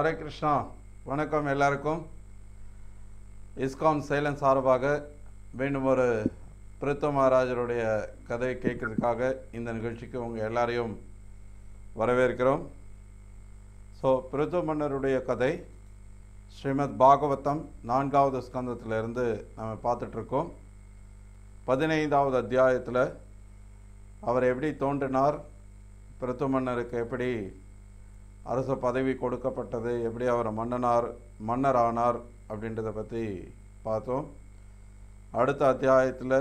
ஹரே கிருஷ்ணா வணக்கம் எல்லாருக்கும் இஸ்கான் சைலன் சார்பாக மீண்டும் ஒரு பிரித்த மகாராஜருடைய கதையை கேட்கறதுக்காக இந்த நிகழ்ச்சிக்கு உங்கள் எல்லாரையும் வரவேற்கிறோம் ஸோ பிரித்து மன்னருடைய கதை ஸ்ரீமத் பாகவதம் நான்காவது ஸ்கந்தத்திலிருந்து நம்ம பார்த்துட்ருக்கோம் பதினைந்தாவது அத்தியாயத்தில் அவர் எப்படி தோன்றினார் பிரித்த மன்னருக்கு எப்படி அரச பதவி கொடுக்கப்பட்டது எப்படி அவர் மன்னனார் மன்னரானார் அப்படின்றத பற்றி பார்த்தோம் அடுத்த அத்தியாயத்தில்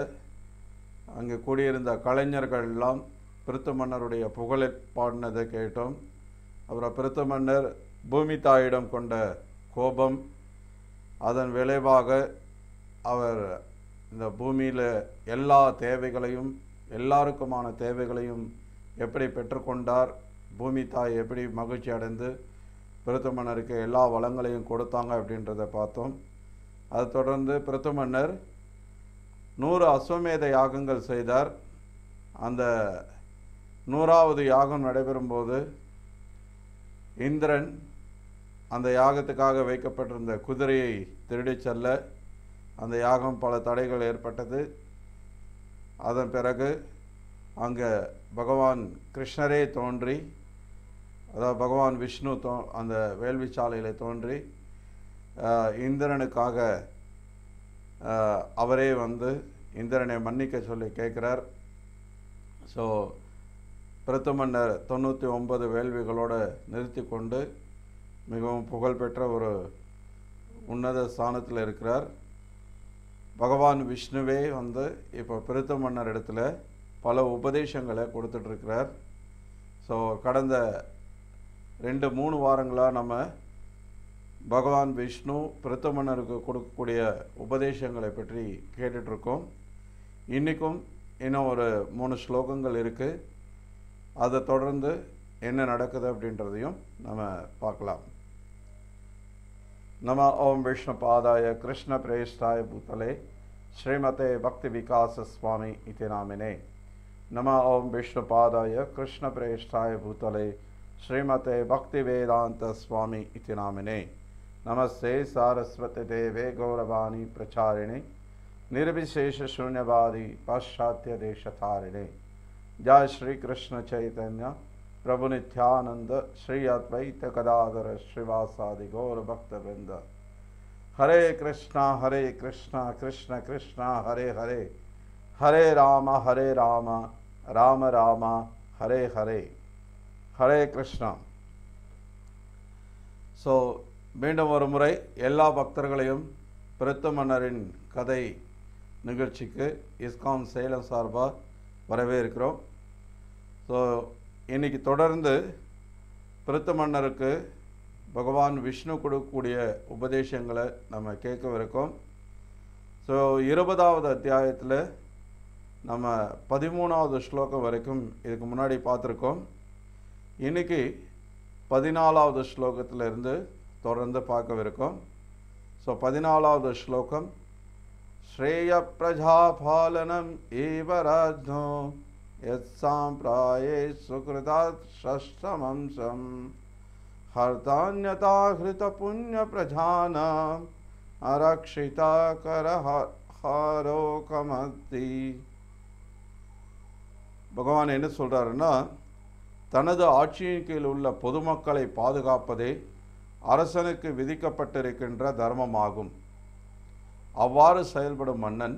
அங்கே கூடியிருந்த கலைஞர்கள் எல்லாம் பிரித்த மன்னருடைய புகழை பாடினதை கேட்டோம் அப்புறம் பிரித்த மன்னர் பூமி தாயிடம் கொண்ட கோபம் அதன் விளைவாக அவர் இந்த பூமியில் எல்லா தேவைகளையும் எல்லாருக்குமான தேவைகளையும் எப்படி பெற்றுக்கொண்டார் பூமி தாய் எப்படி மகிழ்ச்சி அடைந்து பிரதமனருக்கு எல்லா வளங்களையும் கொடுத்தாங்க அப்படின்றத பார்த்தோம் அதை தொடர்ந்து பிரதமனர் நூறு அஸ்வமேத யாகங்கள் செய்தார் அந்த நூறாவது யாகம் நடைபெறும்போது இந்திரன் அந்த யாகத்துக்காக வைக்கப்பட்டிருந்த குதிரையை திருடி செல்ல அந்த யாகம் பல தடைகள் ஏற்பட்டது அதன் பிறகு அங்கே பகவான் கிருஷ்ணரே தோன்றி அதாவது பகவான் விஷ்ணு தோ அந்த வேள்வி சாலையில் தோன்றி இந்திரனுக்காக அவரே வந்து இந்திரனை மன்னிக்க சொல்லி கேட்குறார் ஸோ மன்னர் தொண்ணூற்றி ஒன்பது வேள்விகளோடு நிறுத்தி கொண்டு மிகவும் புகழ்பெற்ற ஒரு உன்னத ஸ்தானத்தில் இருக்கிறார் பகவான் விஷ்ணுவே வந்து இப்போ பிரித்த மன்னர் இடத்துல பல உபதேசங்களை கொடுத்துட்ருக்கிறார் ஸோ கடந்த ரெண்டு மூணு வாரங்களாக நம்ம பகவான் விஷ்ணு பிரதமனருக்கு கொடுக்கக்கூடிய உபதேசங்களை பற்றி கேட்டுட்ருக்கோம் இன்றைக்கும் இன்னும் ஒரு மூணு ஸ்லோகங்கள் இருக்குது அதை தொடர்ந்து என்ன நடக்குது அப்படின்றதையும் நம்ம பார்க்கலாம் நம ஓம் விஷ்ணு பாதாய கிருஷ்ண பிரேஷ்டாய பூத்தலே ஸ்ரீமதே பக்தி விகாச சுவாமி இத்தினாமினே நம ஓம் விஷ்ணு பாதாய கிருஷ்ண பிரேஷ்டாய பூத்தலே श्रीमते भक्तिवेदान्तस्वामी इति नामिने नमस्ते सारस्वतदेवे गौरवाणी प्रचारिणे निर्विशेषशून्यवादी पाश्चात्यदेशतारिणे जय श्री कृष्ण चैतन्य प्रभु नित्यानंद श्री अद्वैत कदाधर श्रीवासादि गौरभक्तवृंद हरे कृष्णा हरे कृष्णा कृष्ण कृष्णा हरे हरे हरे राम हरे राम राम राम हरे हरे ஹரே கிருஷ்ணா ஸோ மீண்டும் ஒரு முறை எல்லா பக்தர்களையும் பிரித்த மன்னரின் கதை நிகழ்ச்சிக்கு இஸ்காம் சேலம் சார்பாக வரவேற்கிறோம் ஸோ இன்றைக்கி தொடர்ந்து பிரித்த மன்னருக்கு பகவான் விஷ்ணு கொடுக்கக்கூடிய உபதேசங்களை நம்ம கேட்கவிருக்கோம் ஸோ இருபதாவது அத்தியாயத்தில் நம்ம பதிமூணாவது ஸ்லோகம் வரைக்கும் இதுக்கு முன்னாடி பார்த்துருக்கோம் இன்னக்கி 14 ஆவது ஸ்லோகத்திலிருந்து தொடரنده பார்க்க விருቆ சோ 14 ஆவது ஸ்லோகம் श्रेय ப்ரஜாபாலனம் ஏவராத்யம் யஸ்ஸாம் ப்ராயே சுக்கிரதா சஸ்ரமம்சம் ஹர்தான్యதா ஹృత புண்ய ப்ரஜானா அரക്ഷിதா கர ハ ஹரோகமத்தி भगवान என்ன சொல்றாருன்னா தனது ஆட்சியின் கீழ் உள்ள பொதுமக்களை பாதுகாப்பதே அரசனுக்கு விதிக்கப்பட்டிருக்கின்ற தர்மமாகும் அவ்வாறு செயல்படும் மன்னன்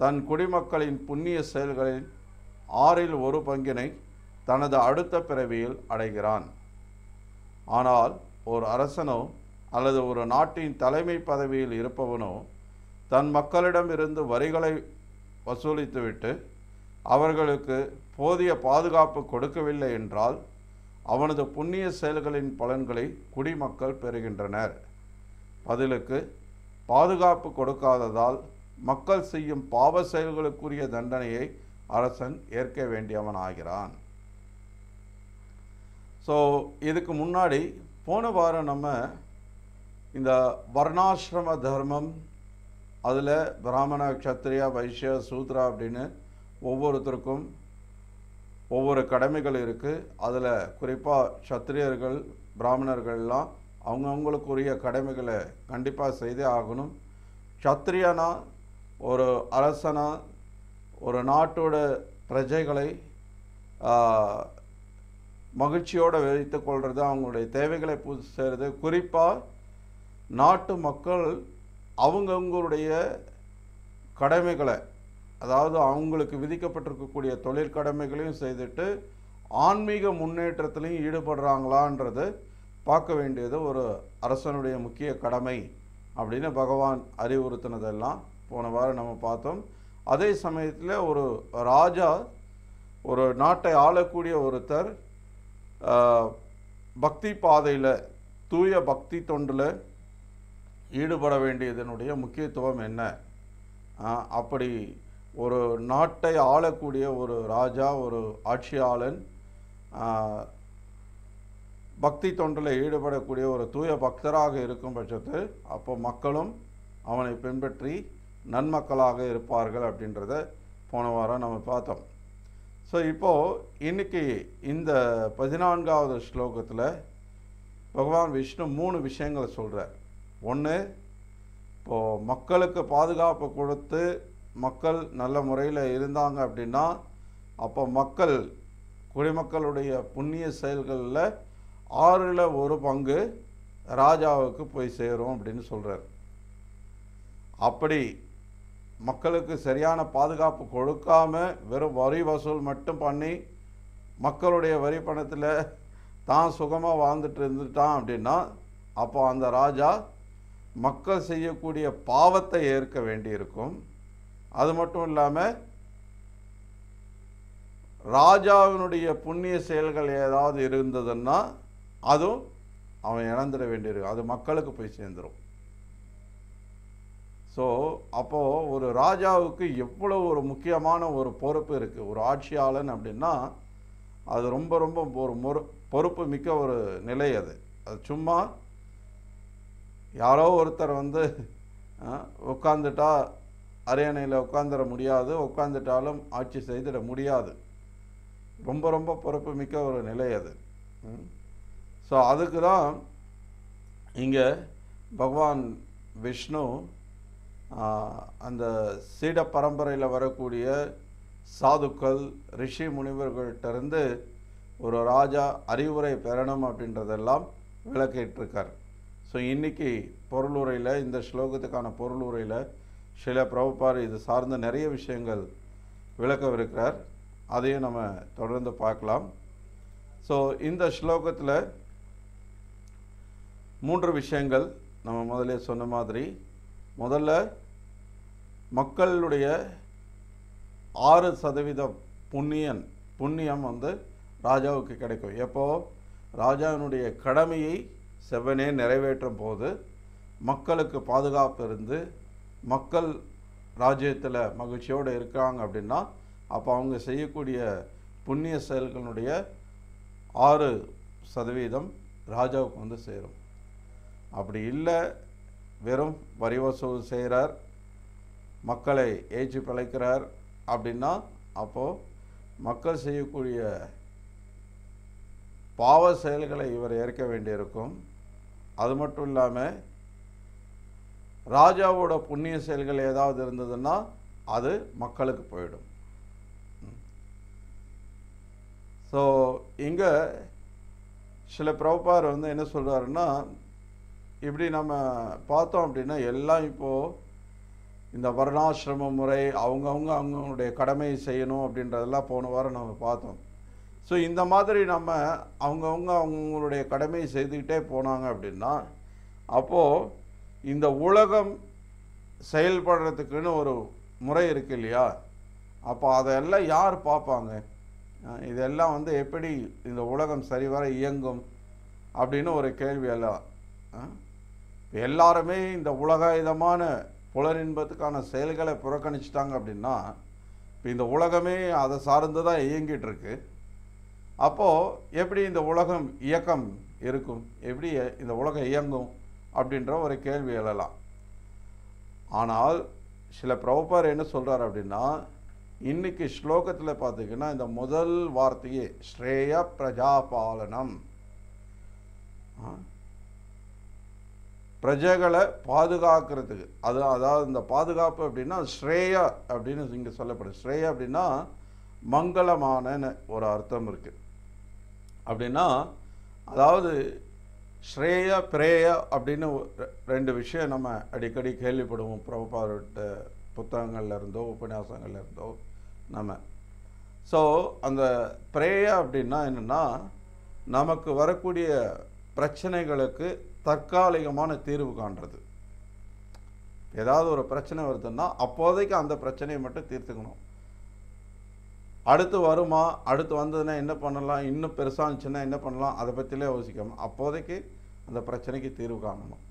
தன் குடிமக்களின் புண்ணிய செயல்களில் ஆறில் ஒரு பங்கினை தனது அடுத்த பிறவியில் அடைகிறான் ஆனால் ஒரு அரசனோ அல்லது ஒரு நாட்டின் தலைமை பதவியில் இருப்பவனோ தன் மக்களிடமிருந்து வரிகளை வசூலித்துவிட்டு அவர்களுக்கு போதிய பாதுகாப்பு கொடுக்கவில்லை என்றால் அவனது புண்ணிய செயல்களின் பலன்களை குடிமக்கள் பெறுகின்றனர் பதிலுக்கு பாதுகாப்பு கொடுக்காததால் மக்கள் செய்யும் பாவ செயல்களுக்குரிய தண்டனையை அரசன் ஏற்க வேண்டியவனாகிறான் ஸோ இதுக்கு முன்னாடி போன வாரம் நம்ம இந்த வர்ணாசிரம தர்மம் அதில் பிராமண க்ஷத்ரியா வைஷ்ய சூத்ரா அப்படின்னு ஒவ்வொருத்தருக்கும் ஒவ்வொரு கடமைகள் இருக்குது அதில் குறிப்பாக சத்திரியர்கள் பிராமணர்கள்லாம் அவங்கவுங்களுக்குரிய கடமைகளை கண்டிப்பாக செய்தே ஆகணும் சத்திரியனா ஒரு அரசனா ஒரு நாட்டோட பிரஜைகளை மகிழ்ச்சியோடு வைத்து கொள்வது அவங்களுடைய தேவைகளை பூர்த்தி செய்கிறது குறிப்பாக நாட்டு மக்கள் அவங்கவுங்களுடைய கடமைகளை அதாவது அவங்களுக்கு விதிக்கப்பட்டிருக்கக்கூடிய தொழிற்கடமைகளையும் செய்துட்டு ஆன்மீக முன்னேற்றத்திலையும் ஈடுபடுறாங்களான்றது பார்க்க வேண்டியது ஒரு அரசனுடைய முக்கிய கடமை அப்படின்னு பகவான் அறிவுறுத்தினதெல்லாம் போன வாரம் நம்ம பார்த்தோம் அதே சமயத்தில் ஒரு ராஜா ஒரு நாட்டை ஆளக்கூடிய ஒருத்தர் பக்தி பாதையில் தூய பக்தி தொண்டில் ஈடுபட வேண்டியதனுடைய முக்கியத்துவம் என்ன அப்படி ஒரு நாட்டை ஆளக்கூடிய ஒரு ராஜா ஒரு ஆட்சியாளன் பக்தி தொண்டில் ஈடுபடக்கூடிய ஒரு தூய பக்தராக இருக்கும் பட்சத்தில் அப்போ மக்களும் அவனை பின்பற்றி நன்மக்களாக இருப்பார்கள் அப்படின்றத போன வாரம் நம்ம பார்த்தோம் ஸோ இப்போது இன்றைக்கி இந்த பதினான்காவது ஸ்லோகத்தில் பகவான் விஷ்ணு மூணு விஷயங்களை சொல்கிறார் ஒன்று இப்போது மக்களுக்கு பாதுகாப்பு கொடுத்து மக்கள் நல்ல முறையில் இருந்தாங்க அப்படின்னா அப்போ மக்கள் குடிமக்களுடைய புண்ணிய செயல்களில் ஆறில் ஒரு பங்கு ராஜாவுக்கு போய் சேரும் அப்படின்னு சொல்கிறார் அப்படி மக்களுக்கு சரியான பாதுகாப்பு கொடுக்காம வெறும் வரி வசூல் மட்டும் பண்ணி மக்களுடைய வரி பணத்தில் தான் சுகமாக வாழ்ந்துட்டு இருந்துட்டான் அப்படின்னா அப்போ அந்த ராஜா மக்கள் செய்யக்கூடிய பாவத்தை ஏற்க வேண்டியிருக்கும் அது மட்டும் இல்லாமல் ராஜாவினுடைய புண்ணிய செயல்கள் ஏதாவது இருந்ததுன்னா அதுவும் அவன் இழந்துட வேண்டியிருக்கும் அது மக்களுக்கு போய் சேர்ந்துடும் ஸோ அப்போது ஒரு ராஜாவுக்கு எவ்வளோ ஒரு முக்கியமான ஒரு பொறுப்பு இருக்குது ஒரு ஆட்சியாளன் அப்படின்னா அது ரொம்ப ரொம்ப ஒரு மொறு பொறுப்பு மிக்க ஒரு நிலை அது அது சும்மா யாரோ ஒருத்தர் வந்து உட்காந்துட்டா அரியணையில் உட்காந்துட முடியாது உட்காந்துட்டாலும் ஆட்சி செய்திட முடியாது ரொம்ப ரொம்ப பொறுப்பு மிக்க ஒரு நிலை அது ஸோ அதுக்கு தான் இங்கே பகவான் விஷ்ணு அந்த சீட பரம்பரையில் வரக்கூடிய சாதுக்கள் ரிஷி முனிவர்கள்ட்டிருந்து ஒரு ராஜா அறிவுரை பெறணும் அப்படின்றதெல்லாம் விளக்கிட்டுருக்கார் ஸோ இன்றைக்கி பொருளுரையில் இந்த ஸ்லோகத்துக்கான பொருளுரையில் ஷில பிரபுப்பார் இது சார்ந்த நிறைய விஷயங்கள் விளக்கவிருக்கிறார் அதையும் நம்ம தொடர்ந்து பார்க்கலாம் ஸோ இந்த ஸ்லோகத்தில் மூன்று விஷயங்கள் நம்ம முதலே சொன்ன மாதிரி முதல்ல மக்களுடைய ஆறு சதவீத புண்ணியன் புண்ணியம் வந்து ராஜாவுக்கு கிடைக்கும் எப்போது ராஜாவினுடைய கடமையை செவ்வனே நிறைவேற்றும் போது மக்களுக்கு பாதுகாப்பு இருந்து மக்கள் ராஜ்யத்தில் மகிழ்ச்சியோடு இருக்காங்க அப்படின்னா அப்போ அவங்க செய்யக்கூடிய புண்ணிய செயல்களுடைய ஆறு சதவீதம் ராஜாவுக்கு வந்து சேரும் அப்படி இல்லை வெறும் வரி வசூல் செய்கிறார் மக்களை ஏற்றி பிழைக்கிறார் அப்படின்னா அப்போது மக்கள் செய்யக்கூடிய பாவ செயல்களை இவர் ஏற்க வேண்டியிருக்கும் அது மட்டும் இல்லாமல் ராஜாவோட புண்ணிய செயல்கள் ஏதாவது இருந்ததுன்னா அது மக்களுக்கு போயிடும் ஸோ இங்கே சில பிரபார் வந்து என்ன சொல்கிறாருன்னா இப்படி நம்ம பார்த்தோம் அப்படின்னா எல்லாம் இப்போது இந்த வருணாசிரம முறை அவங்கவுங்க அவங்களுடைய கடமையை செய்யணும் அப்படின்றதெல்லாம் போன வாரம் நம்ம பார்த்தோம் ஸோ இந்த மாதிரி நம்ம அவங்கவுங்க அவங்களுடைய கடமையை செய்துக்கிட்டே போனாங்க அப்படின்னா அப்போது இந்த உலகம் செயல்படுறதுக்குன்னு ஒரு முறை இருக்கு இல்லையா அப்போ அதெல்லாம் யார் பார்ப்பாங்க இதெல்லாம் வந்து எப்படி இந்த உலகம் சரிவர இயங்கும் அப்படின்னு ஒரு கேள்வி எல்லாம் எல்லாருமே இந்த உலகாயுதமான புலரின்பத்துக்கான செயல்களை புறக்கணிச்சிட்டாங்க அப்படின்னா இப்போ இந்த உலகமே அதை சார்ந்து தான் இயங்கிகிட்ருக்கு அப்போது எப்படி இந்த உலகம் இயக்கம் இருக்கும் எப்படி இந்த உலகம் இயங்கும் அப்படின்ற ஒரு கேள்வி எழலாம் ஆனால் சில பிரபுபார் என்ன சொல்கிறார் அப்படின்னா இன்றைக்கி ஸ்லோகத்தில் பார்த்திங்கன்னா இந்த முதல் வார்த்தையே ஸ்ரேய பிரஜாபாலனம் பிரஜைகளை பாதுகாக்கிறதுக்கு அது அதாவது இந்த பாதுகாப்பு அப்படின்னா ஸ்ரேய அப்படின்னு இங்கே சொல்லப்படுது ஸ்ரேய அப்படின்னா மங்களமானன்னு ஒரு அர்த்தம் இருக்குது அப்படின்னா அதாவது ஸ்ரேய பிரேய அப்படின்னு ரெண்டு விஷயம் நம்ம அடிக்கடி கேள்விப்படுவோம் பிரபுபாதோட புத்தகங்கள்ல இருந்தோ உபன்யாசங்கள்ல இருந்தோ நம்ம ஸோ அந்த பிரேய அப்படின்னா என்னென்னா நமக்கு வரக்கூடிய பிரச்சனைகளுக்கு தற்காலிகமான தீர்வு காண்றது ஏதாவது ஒரு பிரச்சனை வருதுன்னா அப்போதைக்கு அந்த பிரச்சனையை மட்டும் தீர்த்துக்கணும் அடுத்து வருமா அடுத்து வந்ததுன்னா என்ன பண்ணலாம் இன்னும் பெருசாக இருந்துச்சுன்னா என்ன பண்ணலாம் அதை பற்றிலே யோசிக்காமல் அப்போதைக்கு அந்த பிரச்சனைக்கு தீர்வு காணணும்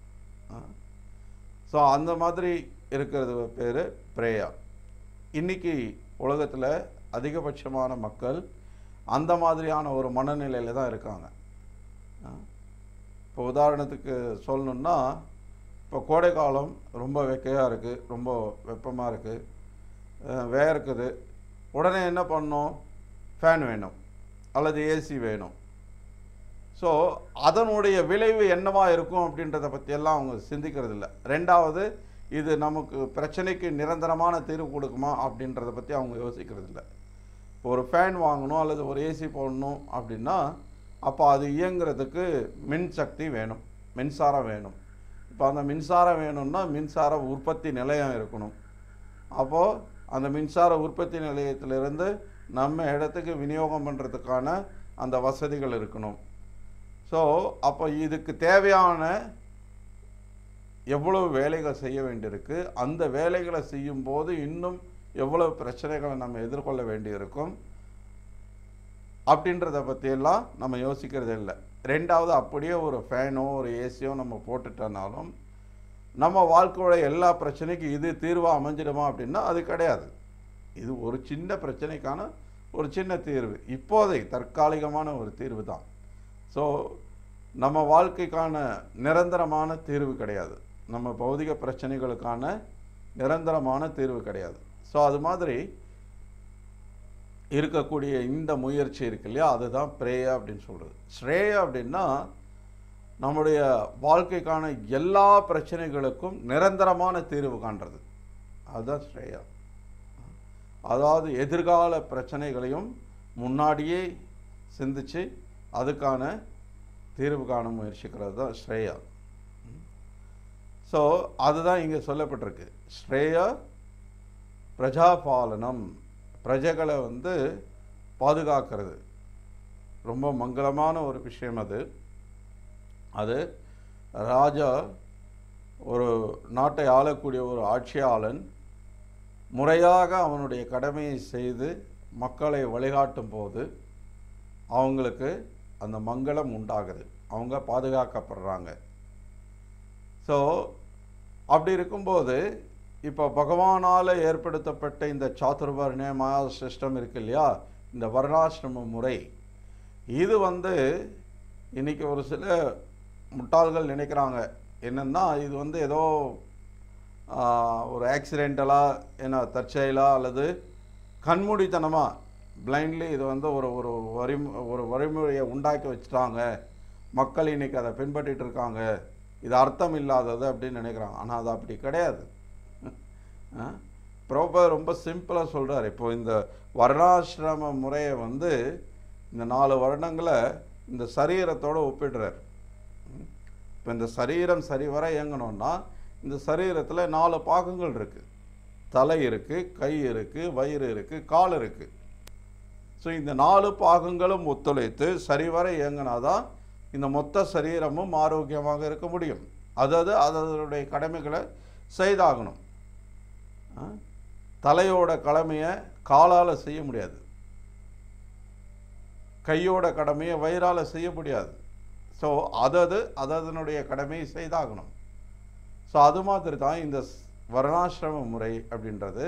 ஸோ அந்த மாதிரி இருக்கிறது பேர் பிரேயா இன்றைக்கி உலகத்தில் அதிகபட்சமான மக்கள் அந்த மாதிரியான ஒரு மனநிலையில் தான் இருக்காங்க இப்போ உதாரணத்துக்கு சொல்லணுன்னா இப்போ கோடை காலம் ரொம்ப வெக்கையாக இருக்குது ரொம்ப வெப்பமாக இருக்குது வேர்க்குது உடனே என்ன பண்ணும் ஃபேன் வேணும் அல்லது ஏசி வேணும் ஸோ அதனுடைய விளைவு என்னவாக இருக்கும் அப்படின்றத பற்றியெல்லாம் அவங்க சிந்திக்கிறது இல்லை ரெண்டாவது இது நமக்கு பிரச்சனைக்கு நிரந்தரமான தீர்வு கொடுக்குமா அப்படின்றத பற்றி அவங்க யோசிக்கிறது இல்லை இப்போ ஒரு ஃபேன் வாங்கணும் அல்லது ஒரு ஏசி போடணும் அப்படின்னா அப்போ அது இயங்குறதுக்கு மின்சக்தி வேணும் மின்சாரம் வேணும் இப்போ அந்த மின்சாரம் வேணும்னா மின்சார உற்பத்தி நிலையம் இருக்கணும் அப்போது அந்த மின்சார உற்பத்தி நிலையத்திலிருந்து நம்ம இடத்துக்கு விநியோகம் பண்ணுறதுக்கான அந்த வசதிகள் இருக்கணும் ஸோ அப்போ இதுக்கு தேவையான எவ்வளவு வேலைகள் செய்ய வேண்டியிருக்கு அந்த வேலைகளை செய்யும்போது இன்னும் எவ்வளவு பிரச்சனைகளை நம்ம எதிர்கொள்ள வேண்டியிருக்கும் அப்படின்றத பற்றியெல்லாம் நம்ம யோசிக்கிறதே இல்லை ரெண்டாவது அப்படியே ஒரு ஃபேனோ ஒரு ஏசியோ நம்ம போட்டுட்டனாலும் நம்ம வாழ்க்கையோட எல்லா பிரச்சனைக்கும் இது தீர்வாக அமைஞ்சிடுமா அப்படின்னா அது கிடையாது இது ஒரு சின்ன பிரச்சனைக்கான ஒரு சின்ன தீர்வு இப்போதை தற்காலிகமான ஒரு தீர்வு தான் ஸோ நம்ம வாழ்க்கைக்கான நிரந்தரமான தீர்வு கிடையாது நம்ம பௌதிக பிரச்சனைகளுக்கான நிரந்தரமான தீர்வு கிடையாது ஸோ அது மாதிரி இருக்கக்கூடிய இந்த முயற்சி இருக்கு இல்லையா அதுதான் பிரேயா அப்படின்னு சொல்கிறது ஸ்ரேயா அப்படின்னா நம்முடைய வாழ்க்கைக்கான எல்லா பிரச்சனைகளுக்கும் நிரந்தரமான தீர்வு காண்றது அதுதான் ஸ்ரேயா அதாவது எதிர்கால பிரச்சனைகளையும் முன்னாடியே சிந்தித்து அதுக்கான தீர்வு காண முயற்சிக்கிறது தான் ஸ்ரேயா ஸோ அதுதான் இங்கே சொல்லப்பட்டிருக்கு ஸ்ரேயா பிரஜாபாலனம் பிரஜைகளை வந்து பாதுகாக்கிறது ரொம்ப மங்களமான ஒரு விஷயம் அது அது ராஜா ஒரு நாட்டை ஆளக்கூடிய ஒரு ஆட்சியாளன் முறையாக அவனுடைய கடமையை செய்து மக்களை வழிகாட்டும் போது அவங்களுக்கு அந்த மங்களம் உண்டாகுது அவங்க பாதுகாக்கப்படுறாங்க ஸோ அப்படி இருக்கும்போது இப்போ பகவானால் ஏற்படுத்தப்பட்ட இந்த சாத்துர்வர்ண மாயா சிஸ்டம் இருக்கு இல்லையா இந்த வருணாசிரம முறை இது வந்து இன்றைக்கி ஒரு சில முட்டாள்கள் நினைக்கிறாங்க என்னென்னா இது வந்து ஏதோ ஒரு ஆக்சிடென்டலாக என்ன தற்செயலாக அல்லது கண்மூடித்தனமாக பிளைண்ட்லி இது வந்து ஒரு ஒரு வரி ஒரு வழிமுறையை உண்டாக்கி வச்சுட்டாங்க மக்கள் இன்றைக்கி அதை பின்பற்றிட்டு இருக்காங்க இது அர்த்தம் இல்லாதது அப்படின்னு நினைக்கிறாங்க ஆனால் அது அப்படி கிடையாது ப்ரோபா ரொம்ப சிம்பிளாக சொல்கிறார் இப்போது இந்த வருணாசிரம முறையை வந்து இந்த நாலு வருடங்களை இந்த சரீரத்தோடு ஒப்பிடுறார் இப்போ இந்த சரீரம் சரிவர இயங்கணும்னா இந்த சரீரத்தில் நாலு பாகங்கள் இருக்குது தலை இருக்குது கை இருக்குது வயிறு இருக்குது கால் இருக்குது ஸோ இந்த நாலு பாகங்களும் ஒத்துழைத்து சரிவர இயங்கினாதான் இந்த மொத்த சரீரமும் ஆரோக்கியமாக இருக்க முடியும் அதாவது அதனுடைய கடமைகளை செய்தாகணும் தலையோட கடமையை காலால் செய்ய முடியாது கையோட கடமையை வயிறால் செய்ய முடியாது ஸோ அதது அதனுடைய கடமையை செய்தாகணும் ஸோ அது மாதிரி தான் இந்த வருணாசிரம முறை அப்படின்றது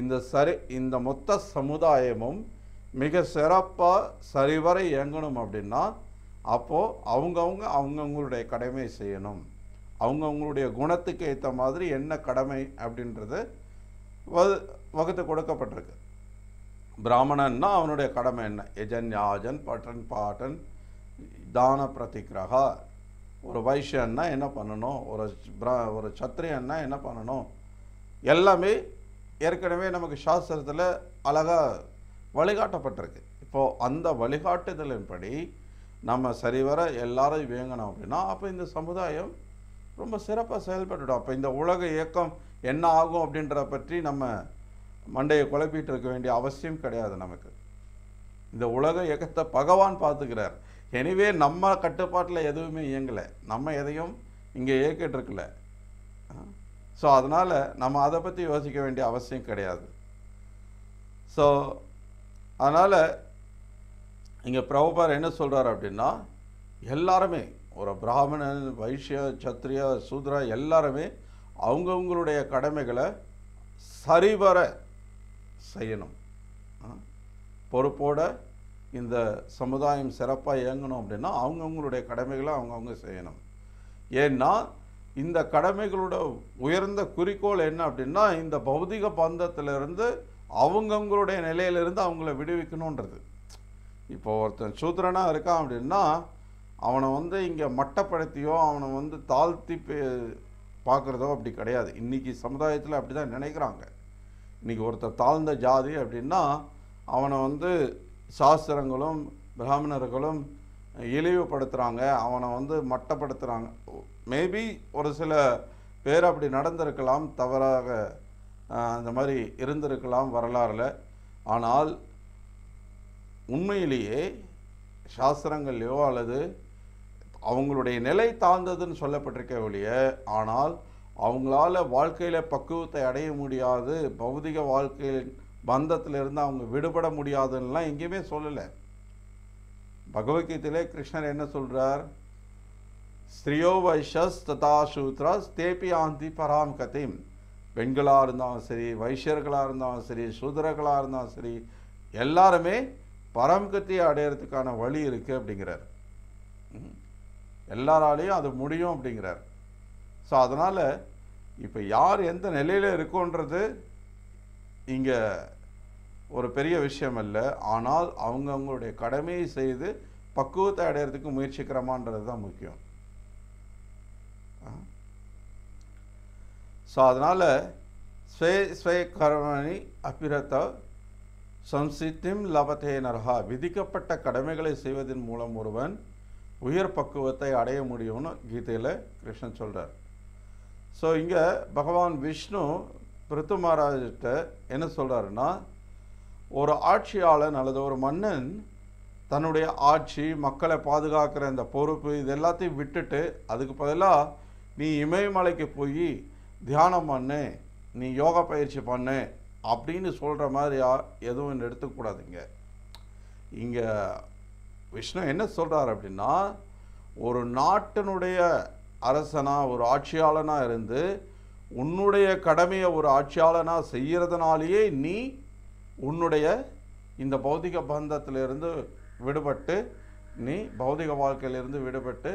இந்த சரி இந்த மொத்த சமுதாயமும் மிக சிறப்பாக சரிவர இயங்கணும் அப்படின்னா அப்போது அவங்கவுங்க அவங்கவுங்களுடைய கடமை செய்யணும் அவங்கவுங்களுடைய குணத்துக்கு ஏற்ற மாதிரி என்ன கடமை அப்படின்றது வகுத்து கொடுக்கப்பட்டிருக்கு பிராமணன்னா அவனுடைய கடமை என்ன எஜன் யாஜன் பட்டன் பாட்டன் தான பிரதிகிரக ஒரு வைஷ்யன்னா என்ன பண்ணணும் ஒரு பிரா ஒரு சத்திரியன்னா என்ன பண்ணணும் எல்லாமே ஏற்கனவே நமக்கு சாஸ்திரத்தில் அழகாக வழிகாட்டப்பட்டிருக்கு இப்போது அந்த வழிகாட்டுதலின்படி நம்ம சரிவர எல்லாரும் வேங்கணும் அப்படின்னா அப்போ இந்த சமுதாயம் ரொம்ப சிறப்பாக செயல்பட்டுடும் அப்போ இந்த உலக இயக்கம் என்ன ஆகும் அப்படின்றத பற்றி நம்ம மண்டையை குழப்பிட்டு இருக்க வேண்டிய அவசியம் கிடையாது நமக்கு இந்த உலக இயக்கத்தை பகவான் பார்த்துக்கிறார் எனிவே நம்ம கட்டுப்பாட்டில் எதுவுமே இயங்கலை நம்ம எதையும் இங்கே இயக்கிட்டுருக்கல ஸோ அதனால் நம்ம அதை பற்றி யோசிக்க வேண்டிய அவசியம் கிடையாது ஸோ அதனால் இங்கே பிரபுபார் என்ன சொல்கிறார் அப்படின்னா எல்லாருமே ஒரு பிராமணன் வைஷ்ய சத்ரியா சூத்ரா எல்லாருமே அவங்கவுங்களுடைய கடமைகளை சரிவர செய்யணும் பொறுப்போட இந்த சமுதாயம் சிறப்பாக இயங்கணும் அப்படின்னா அவங்கவுங்களுடைய கடமைகளை அவங்கவுங்க செய்யணும் ஏன்னா இந்த கடமைகளோட உயர்ந்த குறிக்கோள் என்ன அப்படின்னா இந்த பௌதிக பந்தத்திலிருந்து அவங்கவுங்களுடைய நிலையிலிருந்து அவங்கள விடுவிக்கணுன்றது இப்போ ஒருத்தன் சூத்திரனாக இருக்கான் அப்படின்னா அவனை வந்து இங்கே மட்டப்படுத்தியோ அவனை வந்து தாழ்த்தி பார்க்குறதோ அப்படி கிடையாது இன்றைக்கி சமுதாயத்தில் அப்படி தான் நினைக்கிறாங்க இன்றைக்கி ஒருத்தர் தாழ்ந்த ஜாதி அப்படின்னா அவனை வந்து சாஸ்திரங்களும் பிராமணர்களும் இழிவுபடுத்துகிறாங்க அவனை வந்து மட்டப்படுத்துகிறாங்க மேபி ஒரு சில பேர் அப்படி நடந்திருக்கலாம் தவறாக அந்த மாதிரி இருந்திருக்கலாம் வரலாறில் ஆனால் உண்மையிலேயே சாஸ்திரங்கள்லையோ அல்லது அவங்களுடைய நிலை தாழ்ந்ததுன்னு சொல்லப்பட்டிருக்க ஒழிய ஆனால் அவங்களால வாழ்க்கையில் பக்குவத்தை அடைய முடியாது பௌதிக வாழ்க்கையில் பந்தத்திலிருந்து அவங்க விடுபட முடியாதுன்னெலாம் எங்கேயுமே சொல்லலை பகவத்கீதையிலே கிருஷ்ணர் என்ன சொல்கிறார் ஸ்ரீயோ வைஷஸ் ததா சூத்ராஸ் தேபி ஆந்தி பராம் கதையும் பெண்களாக இருந்தாலும் சரி வைஷ்யர்களாக இருந்தாலும் சரி சூதரர்களாக இருந்தாலும் சரி எல்லாருமே பரம்கத்தியை அடையிறதுக்கான வழி இருக்குது அப்படிங்கிறார் எல்லாராலையும் அது முடியும் அப்படிங்கிறார் ஸோ அதனால் இப்போ யார் எந்த நிலையில் இருக்கோன்றது இங்கே ஒரு பெரிய விஷயம் அல்ல ஆனால் அவங்க அவங்களுடைய கடமையை செய்து பக்குவத்தை அடையிறதுக்கு முயற்சிக்கிறோமான்றது தான் முக்கியம் ஸோ அதனால் ஸ்வே ஸ்வே கர்மணி அபிரத சம்சித்திம் லபத்தே நரகா விதிக்கப்பட்ட கடமைகளை செய்வதன் மூலம் ஒருவன் உயர் பக்குவத்தை அடைய முடியும்னு கீதையில் கிருஷ்ணன் சொல்கிறார் ஸோ இங்கே பகவான் விஷ்ணு பிரித்து மகாராஜிட்ட என்ன சொல்கிறாருன்னா ஒரு ஆட்சியாளன் அல்லது ஒரு மன்னன் தன்னுடைய ஆட்சி மக்களை பாதுகாக்கிற இந்த பொறுப்பு இது எல்லாத்தையும் விட்டுட்டு அதுக்கு பதிலாக நீ இமயமலைக்கு போய் தியானம் பண்ணு நீ யோகா பயிற்சி பண்ணு அப்படின்னு சொல்கிற மாதிரி எதுவும் எடுத்துக்கூடாதுங்க இங்கே விஷ்ணு என்ன சொல்கிறார் அப்படின்னா ஒரு நாட்டினுடைய அரசனாக ஒரு ஆட்சியாளனாக இருந்து உன்னுடைய கடமையை ஒரு ஆட்சியாளனாக செய்கிறதுனாலேயே நீ உன்னுடைய இந்த பௌதிக பந்தத்திலிருந்து விடுபட்டு நீ பௌதிக வாழ்க்கையிலிருந்து விடுபட்டு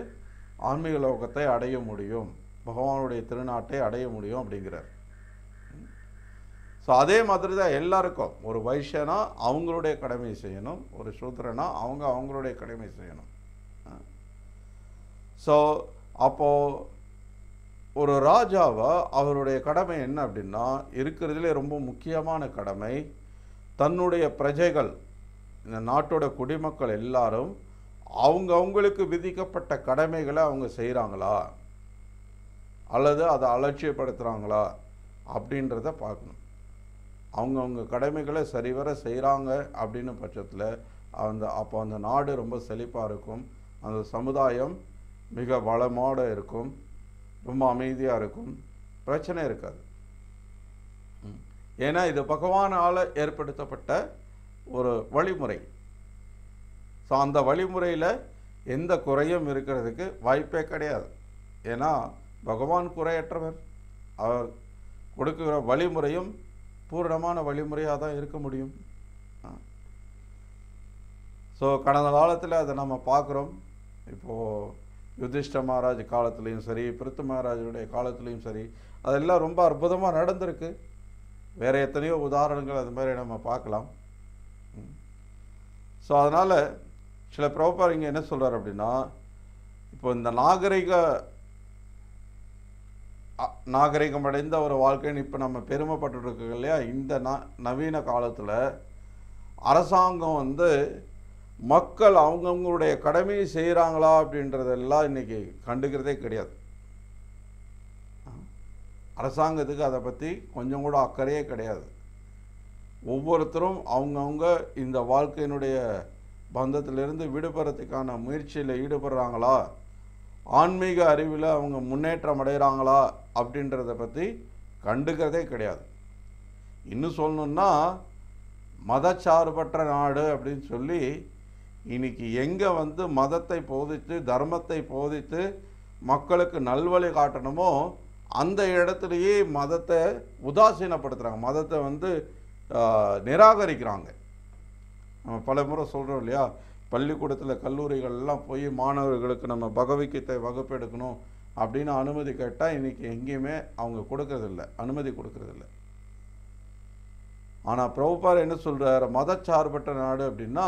ஆன்மீக லோகத்தை அடைய முடியும் பகவானுடைய திருநாட்டை அடைய முடியும் அப்படிங்கிறார் ஸோ அதே மாதிரி தான் எல்லாருக்கும் ஒரு வைஷனா அவங்களுடைய கடமை செய்யணும் ஒரு சூத்திரனா அவங்க அவங்களுடைய கடமை செய்யணும் ஸோ அப்போது ஒரு ராஜாவை அவருடைய கடமை என்ன அப்படின்னா இருக்கிறதுலே ரொம்ப முக்கியமான கடமை தன்னுடைய பிரஜைகள் இந்த நாட்டோட குடிமக்கள் எல்லாரும் அவங்க அவங்களுக்கு விதிக்கப்பட்ட கடமைகளை அவங்க செய்கிறாங்களா அல்லது அதை அலட்சியப்படுத்துகிறாங்களா அப்படின்றத பார்க்கணும் அவங்கவுங்க கடமைகளை சரிவர செய்கிறாங்க அப்படின்னு பட்சத்தில் அந்த அப்போ அந்த நாடு ரொம்ப செழிப்பாக இருக்கும் அந்த சமுதாயம் மிக வளமோடு இருக்கும் ரொம்ப அமைதியாக இருக்கும் பிரச்சனை இருக்காது ஏன்னா இது பகவானால் ஏற்படுத்தப்பட்ட ஒரு வழிமுறை ஸோ அந்த வழிமுறையில் எந்த குறையும் இருக்கிறதுக்கு வாய்ப்பே கிடையாது ஏன்னா பகவான் குறையற்றவர் அவர் கொடுக்குற வழிமுறையும் பூரணமான வழிமுறையாக தான் இருக்க முடியும் ஸோ கடந்த காலத்தில் அதை நம்ம பார்க்குறோம் இப்போது யுதிஷ்ட மகாராஜ் காலத்துலேயும் சரி பிருத்து மகாராஜனுடைய காலத்துலேயும் சரி அதெல்லாம் ரொம்ப அற்புதமாக நடந்திருக்கு வேறு எத்தனையோ உதாரணங்கள் அது மாதிரி நம்ம பார்க்கலாம் ஸோ அதனால் சில ப்ரோப்பர் இங்கே என்ன சொல்கிறார் அப்படின்னா இப்போ இந்த நாகரிக நாகரிகம் அடைந்த ஒரு வாழ்க்கைன்னு இப்போ நம்ம பெருமைப்பட்டுருக்கோம் இல்லையா இந்த ந நவீன காலத்தில் அரசாங்கம் வந்து மக்கள் அவங்கவுங்களுடைய கடமையை செய்கிறாங்களா அப்படின்றதெல்லாம் இன்றைக்கி கண்டுக்கிறதே கிடையாது அரசாங்கத்துக்கு அதை பற்றி கொஞ்சம் கூட அக்கறையே கிடையாது ஒவ்வொருத்தரும் அவங்கவுங்க இந்த வாழ்க்கையினுடைய பந்தத்திலிருந்து விடுபடுறதுக்கான முயற்சியில் ஈடுபடுறாங்களா ஆன்மீக அறிவில் அவங்க முன்னேற்றம் அடைகிறாங்களா அப்படின்றத பற்றி கண்டுக்கிறதே கிடையாது இன்னும் சொல்லணுன்னா மதச்சார்பற்ற நாடு அப்படின்னு சொல்லி இன்னைக்கு எங்கே வந்து மதத்தை போதித்து தர்மத்தை போதித்து மக்களுக்கு நல்வழி காட்டணுமோ அந்த இடத்துலையே மதத்தை உதாசீனப்படுத்துகிறாங்க மதத்தை வந்து நிராகரிக்கிறாங்க நம்ம பல முறை சொல்கிறோம் இல்லையா பள்ளிக்கூடத்தில் கல்லூரிகள்லாம் போய் மாணவர்களுக்கு நம்ம பகவிக்கத்தை வகுப்பு எடுக்கணும் அப்படின்னு அனுமதி கேட்டால் இன்றைக்கி எங்கேயுமே அவங்க கொடுக்கறதில்ல அனுமதி கொடுக்கறதில்ல ஆனால் பிரபுபார் என்ன சொல்கிறார் மதச்சார்பற்ற நாடு அப்படின்னா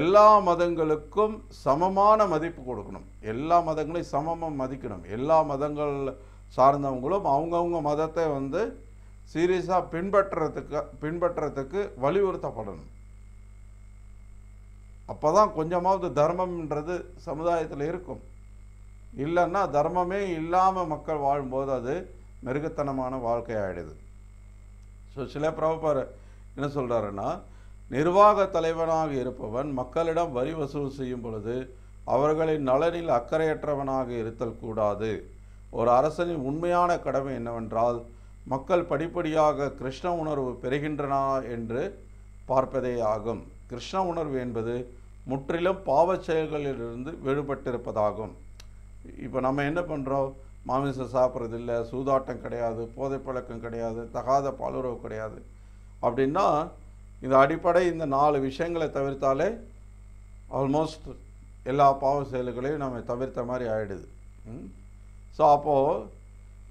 எல்லா மதங்களுக்கும் சமமான மதிப்பு கொடுக்கணும் எல்லா மதங்களையும் சமமாக மதிக்கணும் எல்லா மதங்கள் சார்ந்தவங்களும் அவங்கவுங்க மதத்தை வந்து சீரியஸாக பின்பற்றுறதுக்கு பின்பற்றுறதுக்கு வலியுறுத்தப்படணும் அப்போ தான் கொஞ்சமாவது தர்மம்ன்றது சமுதாயத்தில் இருக்கும் இல்லைன்னா தர்மமே இல்லாமல் மக்கள் வாழும்போது அது மிருகத்தனமான வாழ்க்கையாயிடுது ஸோ சில பிரபர் என்ன சொல்கிறாருன்னா நிர்வாக தலைவனாக இருப்பவன் மக்களிடம் வரி வசூல் செய்யும் பொழுது அவர்களின் நலனில் அக்கறையற்றவனாக இருத்தல் கூடாது ஒரு அரசனின் உண்மையான கடமை என்னவென்றால் மக்கள் படிப்படியாக கிருஷ்ண உணர்வு பெறுகின்றனா என்று பார்ப்பதே ஆகும் கிருஷ்ண உணர்வு என்பது முற்றிலும் பாவ செயல்களிலிருந்து வேறுபட்டிருப்பதாகும் இப்போ நம்ம என்ன பண்ணுறோம் மாமிசம் சாப்பிட்றதில்ல சூதாட்டம் கிடையாது போதை பழக்கம் கிடையாது தகாத பாலுறவு கிடையாது அப்படின்னா இந்த அடிப்படை இந்த நாலு விஷயங்களை தவிர்த்தாலே ஆல்மோஸ்ட் எல்லா பாவ செயல்களையும் நம்ம தவிர்த்த மாதிரி ஆகிடுது ஸோ அப்போது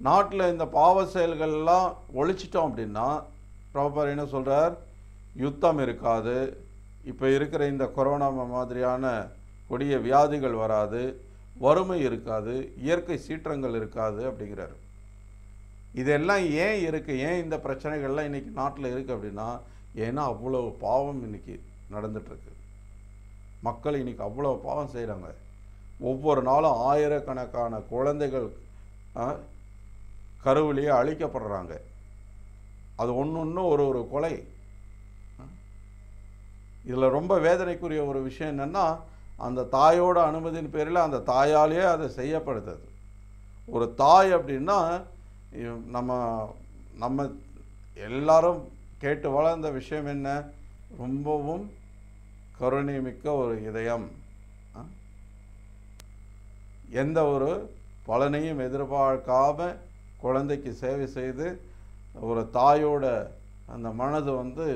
நாட்டில் இந்த பாவ செயல்கள்லாம் ஒழிச்சிட்டோம் அப்படின்னா ப்ராப்பர் என்ன சொல்கிறார் யுத்தம் இருக்காது இப்போ இருக்கிற இந்த கொரோனா மாதிரியான கொடிய வியாதிகள் வராது வறுமை இருக்காது இயற்கை சீற்றங்கள் இருக்காது அப்படிங்கிறாரு இதெல்லாம் ஏன் இருக்குது ஏன் இந்த பிரச்சனைகள்லாம் இன்றைக்கி நாட்டில் இருக்குது அப்படின்னா ஏன்னா அவ்வளோ பாவம் இன்றைக்கி நடந்துகிட்ருக்கு மக்கள் இன்றைக்கி அவ்வளோ பாவம் செய்கிறாங்க ஒவ்வொரு நாளும் ஆயிரக்கணக்கான குழந்தைகள் கருவிலேயே அழிக்கப்படுறாங்க அது ஒன்று ஒன்று ஒரு ஒரு கொலை இதில் ரொம்ப வேதனைக்குரிய ஒரு விஷயம் என்னென்னா அந்த தாயோட அனுமதியின் பேரில் அந்த தாயாலேயே அதை செய்யப்படுத்துது ஒரு தாய் அப்படின்னா நம்ம நம்ம எல்லாரும் கேட்டு வளர்ந்த விஷயம் என்ன ரொம்பவும் கருணைமிக்க ஒரு இதயம் எந்த ஒரு பலனையும் எதிர்பார்க்காம குழந்தைக்கு சேவை செய்து ஒரு தாயோட அந்த மனது வந்து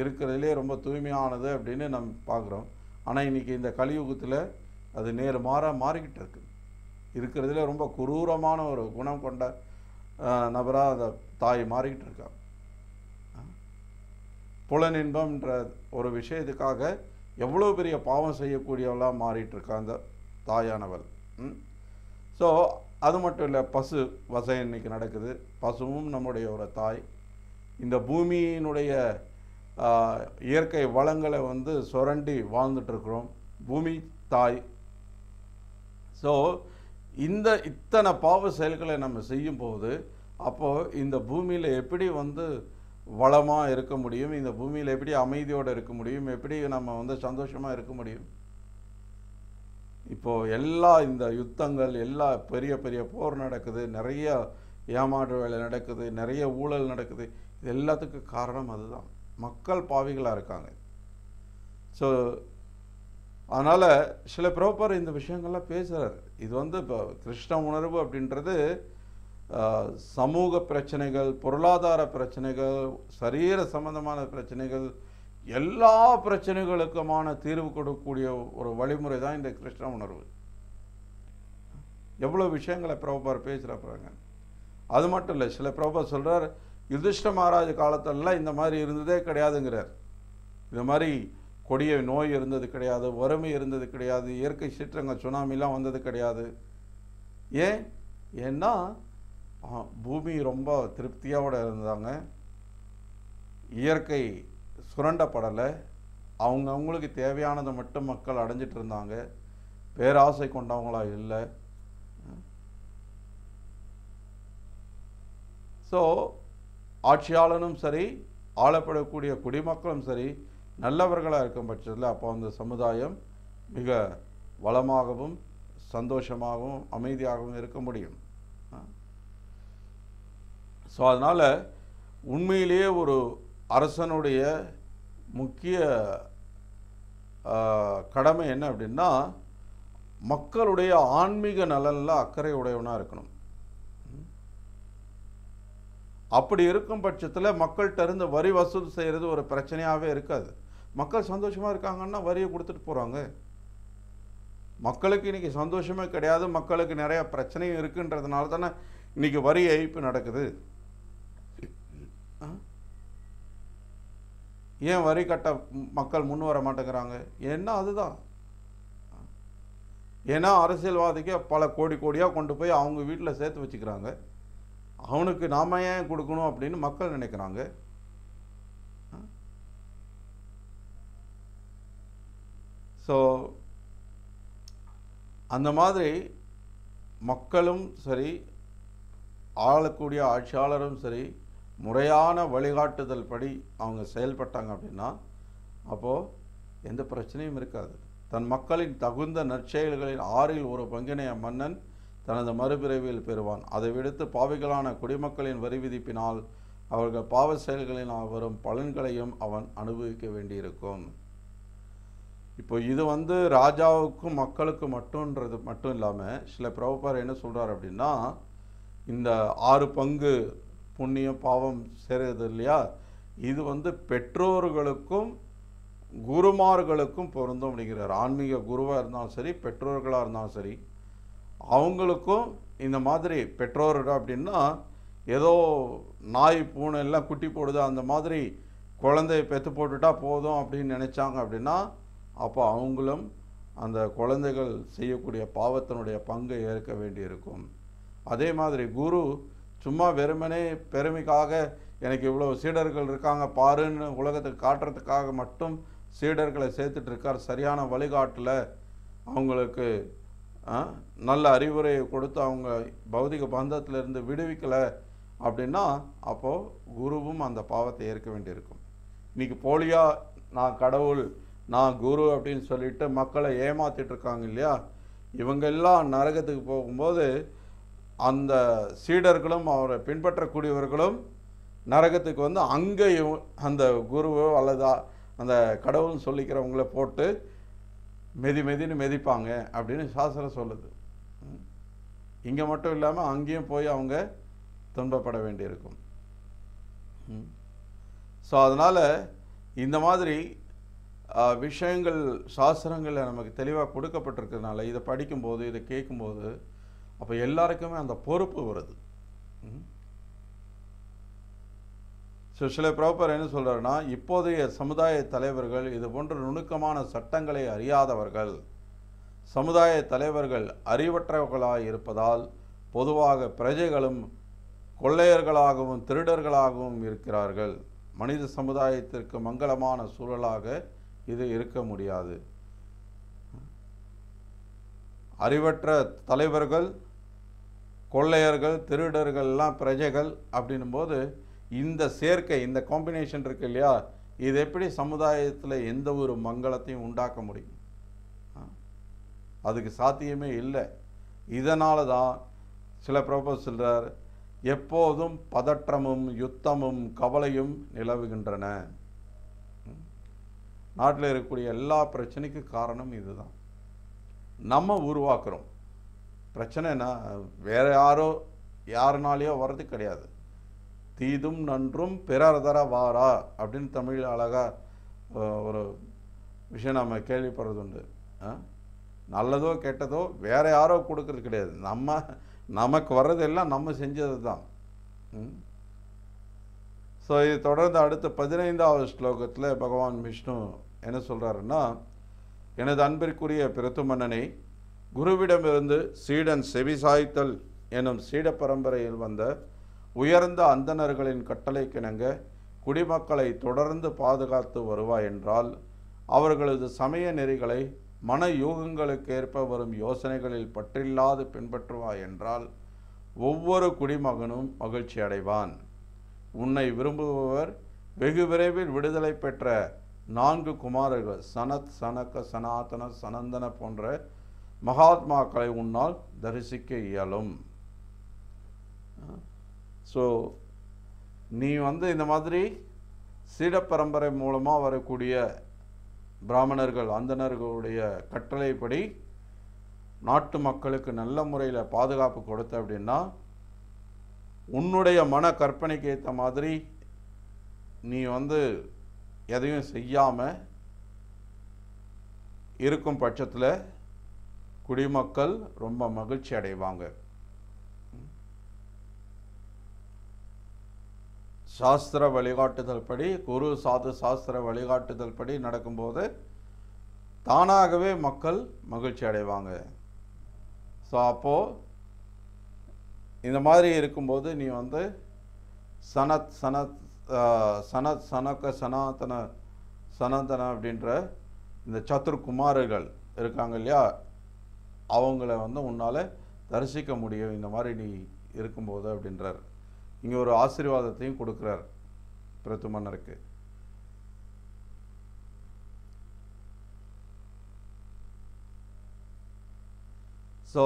இருக்கிறதுலே ரொம்ப தூய்மையானது அப்படின்னு நம்ம பார்க்குறோம் ஆனால் இன்றைக்கி இந்த கலியுகத்தில் அது நேர் மாற மாறிக்கிட்டு இருக்குது இருக்கிறதுல ரொம்ப குரூரமான ஒரு குணம் கொண்ட நபராக அந்த தாய் மாறிக்கிட்டு இருக்காங்க புலனின்பம்ன்ற ஒரு விஷயத்துக்காக எவ்வளோ பெரிய பாவம் செய்யக்கூடியவளாக மாறிட்டு இருக்கா அந்த தாயானவள் ஸோ அது மட்டும் இல்லை பசு வசை இன்னைக்கு நடக்குது பசுவும் நம்முடைய ஒரு தாய் இந்த பூமியினுடைய இயற்கை வளங்களை வந்து சுரண்டி வாழ்ந்துட்டுருக்குறோம் பூமி தாய் ஸோ இந்த இத்தனை பாவ செயல்களை நம்ம செய்யும்போது அப்போது இந்த பூமியில் எப்படி வந்து வளமாக இருக்க முடியும் இந்த பூமியில் எப்படி அமைதியோடு இருக்க முடியும் எப்படி நம்ம வந்து சந்தோஷமாக இருக்க முடியும் இப்போது எல்லா இந்த யுத்தங்கள் எல்லா பெரிய பெரிய போர் நடக்குது நிறைய ஏமாற்று வேலை நடக்குது நிறைய ஊழல் நடக்குது இது எல்லாத்துக்கும் காரணம் அதுதான் மக்கள் பாவிகளாக இருக்காங்க ஸோ அதனால் சில பிரபர் இந்த விஷயங்கள்லாம் பேசுகிறார் இது வந்து இப்போ கிருஷ்ண உணர்வு அப்படின்றது சமூக பிரச்சனைகள் பொருளாதார பிரச்சனைகள் சரீர சம்பந்தமான பிரச்சனைகள் எல்லா பிரச்சனைகளுக்குமான தீர்வு கொடுக்கக்கூடிய ஒரு வழிமுறை தான் இந்த கிருஷ்ண உணர்வு எவ்வளோ விஷயங்களை பேசுகிற பாருங்க அது மட்டும் இல்லை சில பிரபா சொல்கிறார் யுதிஷ்ட மகாராஜ காலத்திலலாம் இந்த மாதிரி இருந்ததே கிடையாதுங்கிறார் இந்த மாதிரி கொடிய நோய் இருந்தது கிடையாது வறுமை இருந்தது கிடையாது இயற்கை சீற்றங்கள் சுனாமிலாம் வந்தது கிடையாது ஏன் ஏன்னா பூமி ரொம்ப திருப்தியோடு இருந்தாங்க இயற்கை சுரண்டப்படலை அவங்க அவங்களுக்கு தேவையானதை மட்டும் மக்கள் அடைஞ்சிட்டு இருந்தாங்க பேராசை கொண்டவங்களா இல்லை ஸோ ஆட்சியாளனும் சரி ஆளப்படக்கூடிய குடிமக்களும் சரி நல்லவர்களாக இருக்கும் பட்சத்தில் அப்போ அந்த சமுதாயம் மிக வளமாகவும் சந்தோஷமாகவும் அமைதியாகவும் இருக்க முடியும் ஸோ அதனால் உண்மையிலேயே ஒரு அரசனுடைய முக்கிய கடமை என்ன அப்படின்னா மக்களுடைய ஆன்மீக நலனில் அக்கறை உடையவனாக இருக்கணும் அப்படி இருக்கும் பட்சத்தில் மக்கள்கிட்ட இருந்து வரி வசூல் செய்கிறது ஒரு பிரச்சனையாகவே இருக்காது மக்கள் சந்தோஷமாக இருக்காங்கன்னா வரியை கொடுத்துட்டு போகிறாங்க மக்களுக்கு இன்றைக்கி சந்தோஷமே கிடையாது மக்களுக்கு நிறையா பிரச்சனையும் இருக்குன்றதுனால தானே இன்றைக்கி வரி ஏய்ப்பு நடக்குது ஏன் வரி கட்ட மக்கள் முன் வர மாட்டேங்கிறாங்க என்ன அதுதான் ஏன்னா அரசியல்வாதிக்கு பல கோடி கோடியாக கொண்டு போய் அவங்க வீட்டில் சேர்த்து வச்சுக்கிறாங்க அவனுக்கு நாம் ஏன் கொடுக்கணும் அப்படின்னு மக்கள் நினைக்கிறாங்க ஸோ அந்த மாதிரி மக்களும் சரி ஆளக்கூடிய ஆட்சியாளரும் சரி முறையான வழிகாட்டுதல் படி அவங்க செயல்பட்டாங்க அப்படின்னா அப்போது எந்த பிரச்சனையும் இருக்காது தன் மக்களின் தகுந்த நற்செயல்களில் ஆறில் ஒரு பங்கினைய மன்னன் தனது மறுபிறவியில் பெறுவான் அதை விடுத்து பாவிகளான குடிமக்களின் வரி விதிப்பினால் அவர்கள் பாவ செயல்களினால் வரும் பலன்களையும் அவன் அனுபவிக்க வேண்டியிருக்கும் இப்போ இது வந்து ராஜாவுக்கும் மக்களுக்கும் மட்டும்ன்றது மட்டும் இல்லாமல் சில பிரபுபார் என்ன சொல்கிறார் அப்படின்னா இந்த ஆறு பங்கு புண்ணியம் பாவம் சேருது இல்லையா இது வந்து பெற்றோர்களுக்கும் குருமார்களுக்கும் பொருந்தும் அப்படிங்கிறார் ஆன்மீக குருவாக இருந்தாலும் சரி பெற்றோர்களாக இருந்தாலும் சரி அவங்களுக்கும் இந்த மாதிரி பெற்றோர்கள் அப்படின்னா ஏதோ நாய் பூனை எல்லாம் குட்டி போடுது அந்த மாதிரி குழந்தையை பெற்று போட்டுட்டா போதும் அப்படின்னு நினச்சாங்க அப்படின்னா அப்போ அவங்களும் அந்த குழந்தைகள் செய்யக்கூடிய பாவத்தினுடைய பங்கை ஏற்க வேண்டியிருக்கும் அதே மாதிரி குரு சும்மா வெறுமனே பெருமைக்காக எனக்கு இவ்வளோ சீடர்கள் இருக்காங்க பாருன்னு உலகத்துக்கு காட்டுறதுக்காக மட்டும் சீடர்களை சேர்த்துட்ருக்கார் சரியான வழிகாட்டில் அவங்களுக்கு நல்ல அறிவுரையை கொடுத்து அவங்க பௌதிக பந்தத்திலிருந்து விடுவிக்கலை அப்படின்னா அப்போது குருவும் அந்த பாவத்தை ஏற்க வேண்டியிருக்கும் இன்றைக்கி போலியா நான் கடவுள் நான் குரு அப்படின்னு சொல்லிட்டு மக்களை ஏமாற்றிட்டுருக்காங்க இருக்காங்க இல்லையா இவங்கெல்லாம் நரகத்துக்கு போகும்போது அந்த சீடர்களும் அவரை பின்பற்றக்கூடியவர்களும் நரகத்துக்கு வந்து அங்கேயும் அந்த குருவோ அல்லது அந்த கடவுள்னு சொல்லிக்கிறவங்கள போட்டு மெதி மெதின்னு மெதிப்பாங்க அப்படின்னு சாஸ்திரம் சொல்லுது இங்கே மட்டும் இல்லாமல் அங்கேயும் போய் அவங்க துன்பப்பட வேண்டியிருக்கும் ஸோ அதனால் இந்த மாதிரி விஷயங்கள் சாஸ்திரங்களில் நமக்கு தெளிவாக கொடுக்கப்பட்டிருக்கிறதுனால இதை படிக்கும்போது இதை கேட்கும்போது அப்போ எல்லாருக்குமே அந்த பொறுப்பு வருது ஸோ சில பிரபர் என்ன சொல்கிறாருன்னா இப்போதைய சமுதாய தலைவர்கள் இது போன்ற நுணுக்கமான சட்டங்களை அறியாதவர்கள் சமுதாய தலைவர்கள் அறிவற்றவர்களாக இருப்பதால் பொதுவாக பிரஜைகளும் கொள்ளையர்களாகவும் திருடர்களாகவும் இருக்கிறார்கள் மனித சமுதாயத்திற்கு மங்களமான சூழலாக இது இருக்க முடியாது அறிவற்ற தலைவர்கள் கொள்ளையர்கள் திருடர்கள்லாம் பிரஜைகள் அப்படின்னும் போது இந்த சேர்க்கை இந்த காம்பினேஷன் இருக்கு இல்லையா இது எப்படி சமுதாயத்தில் எந்த ஒரு மங்களத்தையும் உண்டாக்க முடியும் அதுக்கு சாத்தியமே இல்லை இதனால தான் சில ப்ரோபோஸ் சொல்கிறார் எப்போதும் பதற்றமும் யுத்தமும் கவலையும் நிலவுகின்றன நாட்டில் இருக்கக்கூடிய எல்லா பிரச்சனைக்கும் காரணம் இதுதான் நம்ம உருவாக்குறோம் பிரச்சனைனா வேற யாரோ யாருனாலேயோ வர்றது கிடையாது தீதும் நன்றும் தர வாரா அப்படின்னு தமிழ் அழகாக ஒரு விஷயம் நம்ம கேள்விப்படுறது உண்டு நல்லதோ கெட்டதோ வேற யாரோ கொடுக்கறது கிடையாது நம்ம நமக்கு வர்றதெல்லாம் நம்ம செஞ்சது தான் ஸோ இது தொடர்ந்து அடுத்த பதினைந்தாவது ஸ்லோகத்தில் பகவான் விஷ்ணு என்ன சொல்கிறாருன்னா எனது அன்பிற்குரிய பிரத்து மன்னனை குருவிடமிருந்து சீடன் செவிசாய்த்தல் எனும் சீட பரம்பரையில் வந்த உயர்ந்த அந்தணர்களின் கிணங்க குடிமக்களை தொடர்ந்து பாதுகாத்து வருவாய் என்றால் அவர்களது சமய நெறிகளை மன யூகங்களுக்கேற்ப வரும் யோசனைகளில் பற்றில்லாது பின்பற்றுவாய் என்றால் ஒவ்வொரு குடிமகனும் மகிழ்ச்சி அடைவான் உன்னை விரும்புபவர் வெகு விரைவில் விடுதலை பெற்ற நான்கு குமாரர்கள் சனத் சனக்க சனாதன சனந்தன போன்ற மகாத்மாக்களை உன்னால் தரிசிக்க இயலும் ஸோ நீ வந்து இந்த மாதிரி சீட பரம்பரை மூலமாக வரக்கூடிய பிராமணர்கள் அந்தணர்களுடைய கட்டளைப்படி நாட்டு மக்களுக்கு நல்ல முறையில் பாதுகாப்பு கொடுத்த அப்படின்னா உன்னுடைய மன கற்பனைக்கு ஏற்ற மாதிரி நீ வந்து எதையும் செய்யாமல் இருக்கும் பட்சத்தில் குடிமக்கள் ரொம்ப மகிழ்ச்சி அடைவாங்க சாஸ்திர வழிகாட்டுதல் படி குரு சாது சாஸ்திர வழிகாட்டுதல் படி நடக்கும்போது தானாகவே மக்கள் மகிழ்ச்சி அடைவாங்க ஸோ அப்போது இந்த மாதிரி இருக்கும்போது நீ வந்து சனத் சனத் சனத் சனக்க சனாதன சனாதன அப்படின்ற இந்த சத்துர் இருக்காங்க இல்லையா அவங்கள வந்து உன்னால் தரிசிக்க முடியும் இந்த மாதிரி நீ இருக்கும்போது அப்படின்றார் இங்கே ஒரு ஆசீர்வாதத்தையும் கொடுக்குறார் பிரத்து மன்னருக்கு ஸோ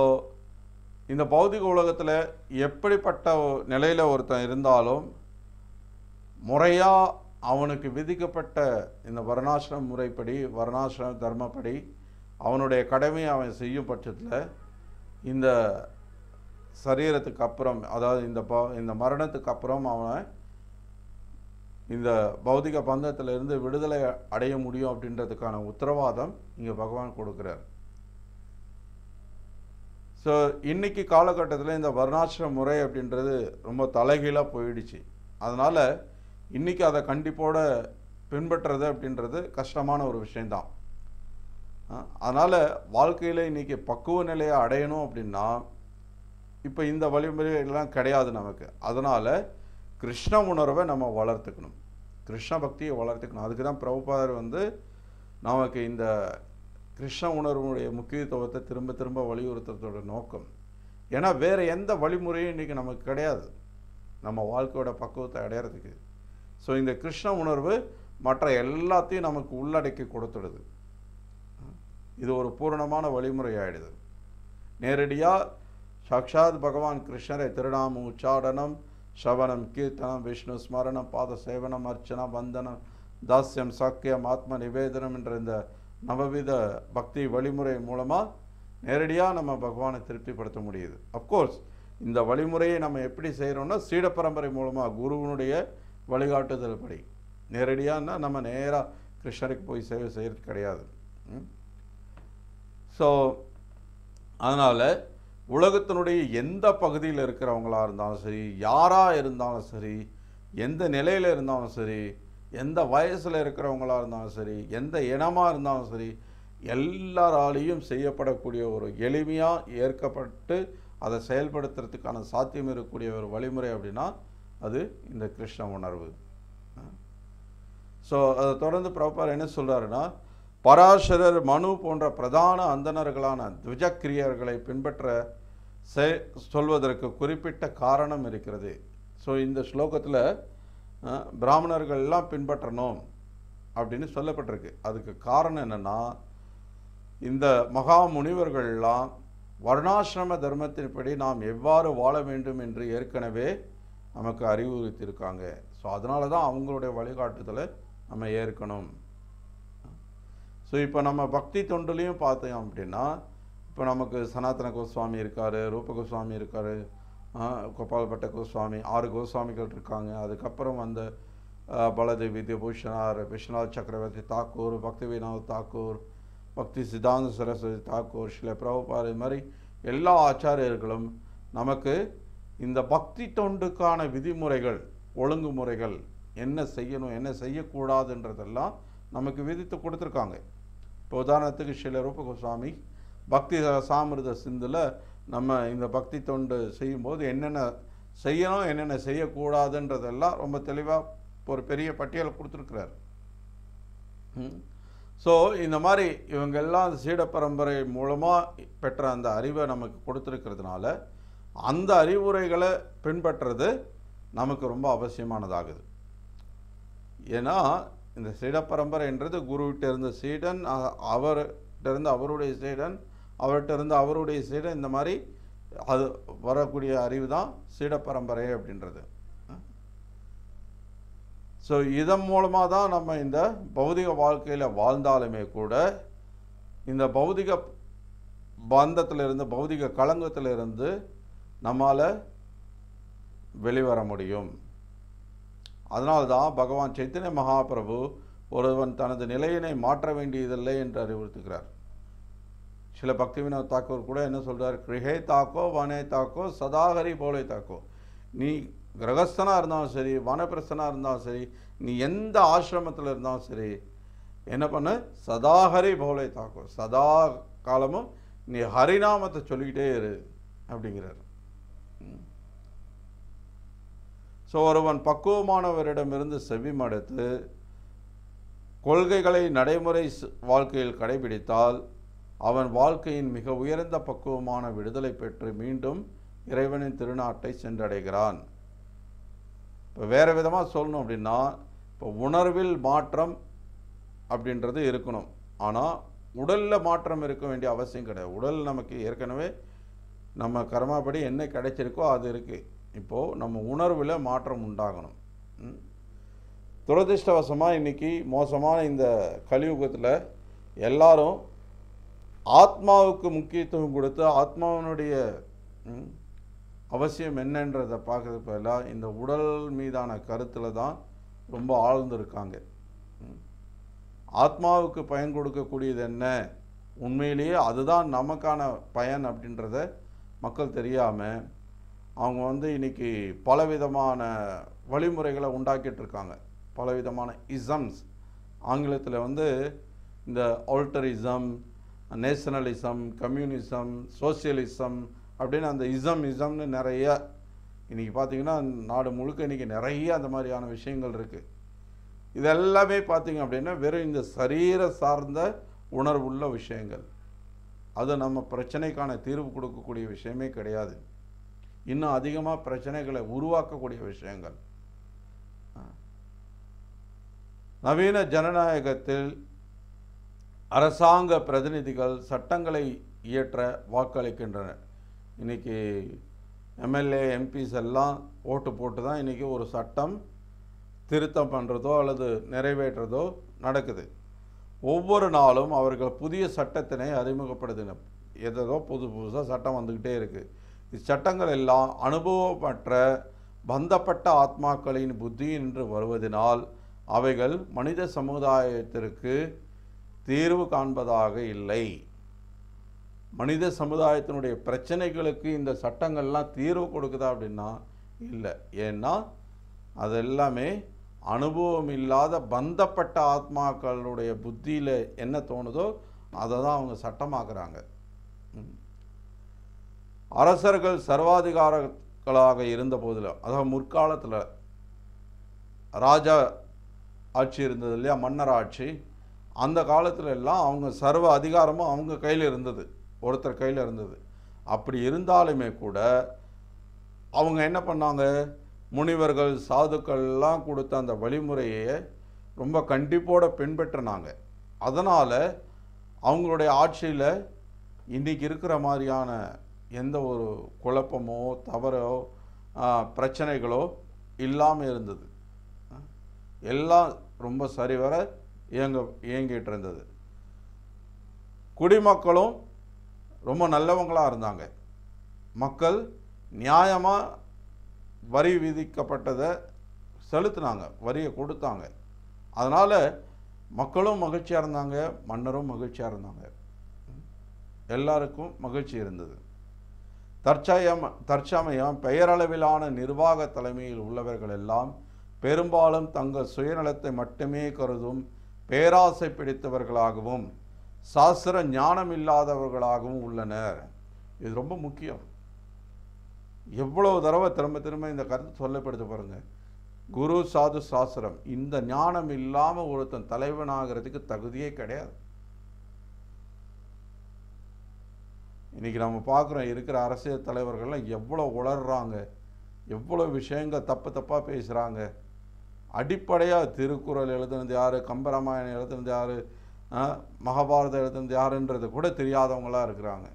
இந்த பௌதிக உலகத்தில் எப்படிப்பட்ட நிலையில் ஒருத்தன் இருந்தாலும் முறையாக அவனுக்கு விதிக்கப்பட்ட இந்த வர்ணாசிரம் முறைப்படி வர்ணாசிரம் தர்மப்படி அவனுடைய கடமையை அவன் செய்யும் பட்சத்தில் இந்த சரீரத்துக்கு அப்புறம் அதாவது இந்த ப இந்த மரணத்துக்கு அப்புறம் அவன் இந்த பௌதிக பந்தத்திலிருந்து விடுதலை அடைய முடியும் அப்படின்றதுக்கான உத்தரவாதம் இங்கே பகவான் கொடுக்குறார் ஸோ இன்றைக்கி காலகட்டத்தில் இந்த வர்ணாசிர முறை அப்படின்றது ரொம்ப தலைகீழாக போயிடுச்சு அதனால் இன்றைக்கி அதை கண்டிப்போடு பின்பற்றுறது அப்படின்றது கஷ்டமான ஒரு விஷயந்தான் அதனால் வாழ்க்கையில் இன்றைக்கி பக்குவ நிலையை அடையணும் அப்படின்னா இப்போ இந்த வழிமுறைகள்லாம் கிடையாது நமக்கு அதனால் கிருஷ்ண உணர்வை நம்ம வளர்த்துக்கணும் கிருஷ்ண பக்தியை வளர்த்துக்கணும் அதுக்கு தான் பிரபுபாதர் வந்து நமக்கு இந்த கிருஷ்ண உணர்வுடைய முக்கியத்துவத்தை திரும்ப திரும்ப வலியுறுத்துறதோட நோக்கம் ஏன்னா வேறு எந்த வழிமுறையும் இன்றைக்கி நமக்கு கிடையாது நம்ம வாழ்க்கையோட பக்குவத்தை அடையிறதுக்கு ஸோ இந்த கிருஷ்ண உணர்வு மற்ற எல்லாத்தையும் நமக்கு உள்ளடக்கி கொடுத்துடுது இது ஒரு பூரணமான வழிமுறை ஆயிடுது நேரடியாக சாக்ஷாத் பகவான் கிருஷ்ணரை திருநாம உச்சாடனம் சவனம் கீர்த்தனம் விஷ்ணு ஸ்மரணம் பாத சேவனம் அர்ச்சனா வந்தனம் தாஸ்யம் சாக்கியம் ஆத்ம நிவேதனம் என்ற இந்த நவவித பக்தி வழிமுறை மூலமாக நேரடியாக நம்ம பகவானை திருப்திப்படுத்த முடியுது அப்கோர்ஸ் இந்த வழிமுறையை நம்ம எப்படி செய்கிறோன்னா சீட பரம்பரை மூலமாக குருவனுடைய வழிகாட்டுதல் படி நேரடியாக நம்ம நேராக கிருஷ்ணருக்கு போய் சேவை செய்கிறது கிடையாது ஸோ அதனால் உலகத்தினுடைய எந்த பகுதியில் இருக்கிறவங்களாக இருந்தாலும் சரி யாராக இருந்தாலும் சரி எந்த நிலையில் இருந்தாலும் சரி எந்த வயசில் இருக்கிறவங்களாக இருந்தாலும் சரி எந்த இனமாக இருந்தாலும் சரி எல்லாராலையும் செய்யப்படக்கூடிய ஒரு எளிமையாக ஏற்கப்பட்டு அதை செயல்படுத்துறதுக்கான சாத்தியம் இருக்கக்கூடிய ஒரு வழிமுறை அப்படின்னா அது இந்த கிருஷ்ண உணர்வு ஸோ அதை தொடர்ந்து ப்ராப்பர் என்ன சொல்கிறாருன்னா பராசரர் மனு போன்ற பிரதான அந்தணர்களான துவஜக்கிரியர்களை பின்பற்ற செ சொல்வதற்கு குறிப்பிட்ட காரணம் இருக்கிறது ஸோ இந்த ஸ்லோகத்தில் பிராமணர்கள்லாம் பின்பற்றணும் அப்படின்னு சொல்லப்பட்டிருக்கு அதுக்கு காரணம் என்னென்னா இந்த மகா முனிவர்கள்லாம் வருணாசிரம தர்மத்தின்படி நாம் எவ்வாறு வாழ வேண்டும் என்று ஏற்கனவே நமக்கு அறிவுறுத்தியிருக்காங்க ஸோ அதனால தான் அவங்களுடைய வழிகாட்டுதலை நம்ம ஏற்கணும் ஸோ இப்போ நம்ம பக்தி தொண்டுலேயும் பார்த்தோம் அப்படின்னா இப்போ நமக்கு சனாதன கோஸ்வாமி இருக்கார் ரூப கோஸ்வாமி இருக்கார் கோபால்பட்ட கோஸ்வாமி ஆறு கோஸ்வாமிகள் இருக்காங்க அதுக்கப்புறம் வந்து பலதேவி வித்யபூஷனார் விஸ்வநாத் சக்கரவர்த்தி தாக்கூர் பக்தி வினோத் தாக்கூர் பக்தி சித்தாந்த சரஸ்வதி தாக்கூர் சில பிரபுபார் இது மாதிரி எல்லா ஆச்சாரியர்களும் நமக்கு இந்த பக்தி தொண்டுக்கான விதிமுறைகள் ஒழுங்குமுறைகள் என்ன செய்யணும் என்ன செய்யக்கூடாதுன்றதெல்லாம் நமக்கு விதித்து கொடுத்துருக்காங்க இப்போ உதாரணத்துக்கு ரூப கோஸ்வாமி பக்தி சாமிரத சிந்தில் நம்ம இந்த பக்தி தொண்டு செய்யும்போது என்னென்ன செய்யணும் என்னென்ன செய்யக்கூடாதுன்றதெல்லாம் ரொம்ப தெளிவாக ஒரு பெரிய பட்டியல் கொடுத்துருக்கிறார் ஸோ இந்த மாதிரி இவங்கெல்லாம் சீட பரம்பரை மூலமாக பெற்ற அந்த அறிவை நமக்கு கொடுத்துருக்கிறதுனால அந்த அறிவுரைகளை பின்பற்றுறது நமக்கு ரொம்ப அவசியமானதாகுது ஏன்னா இந்த சீட என்றது குருவிட்ட இருந்த சீடன் அவர்கிட்ட இருந்து அவருடைய சீடன் அவர்கிட்ட இருந்து அவருடைய சீடன் இந்த மாதிரி அது வரக்கூடிய அறிவு தான் சீட பரம்பரை அப்படின்றது ஸோ இதன் மூலமாக தான் நம்ம இந்த பௌதிக வாழ்க்கையில் வாழ்ந்தாலுமே கூட இந்த பௌதிக பந்தத்திலிருந்து பௌதிக களங்கத்திலிருந்து நம்மால் வெளிவர முடியும் அதனால்தான் பகவான் சைத்தன்ய மகாபிரபு ஒருவன் தனது நிலையினை மாற்ற வேண்டியதில்லை என்று அறிவுறுத்துகிறார் சில பக்தி வினோத் தாக்கூர் கூட என்ன சொல்கிறார் கிரகே தாக்கோ வனே தாக்கோ சதாகரி போலே தாக்கோ நீ கிரகஸ்தனாக இருந்தாலும் சரி வனப்பிரசனாக இருந்தாலும் சரி நீ எந்த ஆசிரமத்தில் இருந்தாலும் சரி என்ன பண்ணு சதாஹரி போலே தாக்கோ சதா காலமும் நீ ஹரிநாமத்தை சொல்லிக்கிட்டே இரு அப்படிங்கிறார் ஸோ ஒருவன் பக்குவமானவரிடமிருந்து செவிமடுத்து கொள்கைகளை நடைமுறை வாழ்க்கையில் கடைபிடித்தால் அவன் வாழ்க்கையின் மிக உயர்ந்த பக்குவமான விடுதலை பெற்று மீண்டும் இறைவனின் திருநாட்டை சென்றடைகிறான் இப்போ வேறு விதமாக சொல்லணும் அப்படின்னா இப்போ உணர்வில் மாற்றம் அப்படின்றது இருக்கணும் ஆனால் உடலில் மாற்றம் இருக்க வேண்டிய அவசியம் கிடையாது உடல் நமக்கு ஏற்கனவே நம்ம கர்மாபடி என்ன கிடைச்சிருக்கோ அது இருக்குது இப்போது நம்ம உணர்வில் மாற்றம் உண்டாகணும் துரதிருஷ்டவசமாக இன்றைக்கி மோசமான இந்த கலியுகத்தில் எல்லாரும் ஆத்மாவுக்கு முக்கியத்துவம் கொடுத்து ஆத்மாவினுடைய அவசியம் என்னன்றதை பார்க்குறதுக்கு எல்லாம் இந்த உடல் மீதான கருத்தில் தான் ரொம்ப ஆழ்ந்திருக்காங்க ஆத்மாவுக்கு பயன் கொடுக்கக்கூடியது என்ன உண்மையிலேயே அதுதான் நமக்கான பயன் அப்படின்றத மக்கள் தெரியாமல் அவங்க வந்து இன்றைக்கி பலவிதமான வழிமுறைகளை உண்டாக்கிட்டுருக்காங்க பலவிதமான இசம்ஸ் ஆங்கிலத்தில் வந்து இந்த ஆல்டரிசம் நேஷனலிசம் கம்யூனிசம் சோசியலிசம் அப்படின்னு அந்த இசம் இசம்னு நிறைய இன்றைக்கி பார்த்திங்கன்னா நாடு முழுக்க இன்றைக்கி நிறைய அந்த மாதிரியான விஷயங்கள் இருக்குது இது எல்லாமே பார்த்திங்க அப்படின்னா வெறும் இந்த சரீர சார்ந்த உணர்வுள்ள விஷயங்கள் அது நம்ம பிரச்சனைக்கான தீர்வு கொடுக்கக்கூடிய விஷயமே கிடையாது இன்னும் அதிகமாக பிரச்சனைகளை உருவாக்கக்கூடிய விஷயங்கள் நவீன ஜனநாயகத்தில் அரசாங்க பிரதிநிதிகள் சட்டங்களை இயற்ற வாக்களிக்கின்றனர் இன்றைக்கி எம்எல்ஏ எம்பிஸ் எல்லாம் ஓட்டு போட்டு தான் இன்றைக்கி ஒரு சட்டம் திருத்தம் பண்ணுறதோ அல்லது நிறைவேற்றுறதோ நடக்குது ஒவ்வொரு நாளும் அவர்கள் புதிய சட்டத்தினை அறிமுகப்படுத்தின எதோ புது புதுசாக சட்டம் வந்துக்கிட்டே இருக்குது இச்சட்டங்கள் எல்லாம் அனுபவமற்ற பந்தப்பட்ட ஆத்மாக்களின் புத்தி என்று வருவதனால் அவைகள் மனித சமுதாயத்திற்கு தீர்வு காண்பதாக இல்லை மனித சமுதாயத்தினுடைய பிரச்சனைகளுக்கு இந்த சட்டங்கள்லாம் தீர்வு கொடுக்குதா அப்படின்னா இல்லை ஏன்னா அதெல்லாமே அனுபவம் இல்லாத பந்தப்பட்ட ஆத்மாக்களுடைய புத்தியில் என்ன தோணுதோ அதை தான் அவங்க சட்டமாக்குறாங்க அரசர்கள் சர்வாதிகாரங்களாக இருந்த அதாவது முற்காலத்தில் ராஜா ஆட்சி இருந்தது இல்லையா மன்னர் ஆட்சி அந்த காலத்தில் எல்லாம் அவங்க சர்வ அதிகாரமும் அவங்க கையில் இருந்தது ஒருத்தர் கையில் இருந்தது அப்படி இருந்தாலுமே கூட அவங்க என்ன பண்ணாங்க முனிவர்கள் சாதுக்கள்லாம் கொடுத்த அந்த வழிமுறையை ரொம்ப கண்டிப்போடு பின்பற்றினாங்க அதனால் அவங்களுடைய ஆட்சியில் இன்றைக்கி இருக்கிற மாதிரியான எந்த ஒரு குழப்பமோ தவறோ பிரச்சனைகளோ இல்லாமல் இருந்தது எல்லாம் ரொம்ப சரிவர இயங்க இயங்கிட்டு இருந்தது குடிமக்களும் ரொம்ப நல்லவங்களாக இருந்தாங்க மக்கள் நியாயமாக வரி விதிக்கப்பட்டதை செலுத்தினாங்க வரியை கொடுத்தாங்க அதனால் மக்களும் மகிழ்ச்சியாக இருந்தாங்க மன்னரும் மகிழ்ச்சியாக இருந்தாங்க எல்லாருக்கும் மகிழ்ச்சி இருந்தது தற்சயம் தற்சமயம் பெயரளவிலான நிர்வாக தலைமையில் உள்ளவர்கள் எல்லாம் பெரும்பாலும் தங்கள் சுயநலத்தை மட்டுமே கருதும் பேராசை பிடித்தவர்களாகவும் சாஸ்திர ஞானம் இல்லாதவர்களாகவும் உள்ளனர் இது ரொம்ப முக்கியம் எவ்வளவு தடவை திரும்ப திரும்ப இந்த கருத்து சொல்லப்படுத்த பாருங்கள் குரு சாது சாஸ்திரம் இந்த ஞானம் இல்லாமல் ஒருத்தன் தலைவனாகிறதுக்கு தகுதியே கிடையாது இன்றைக்கி நம்ம பார்க்குறோம் இருக்கிற அரசியல் தலைவர்கள்லாம் எவ்வளோ உளர்றாங்க எவ்வளோ விஷயங்கள் தப்பு தப்பாக பேசுகிறாங்க அடிப்படையாக திருக்குறள் எழுதுனது யார் கம்பராமாயணம் எழுதுனது யார் மகாபாரதம் எழுதுனது யாருன்றது கூட தெரியாதவங்களாக இருக்கிறாங்க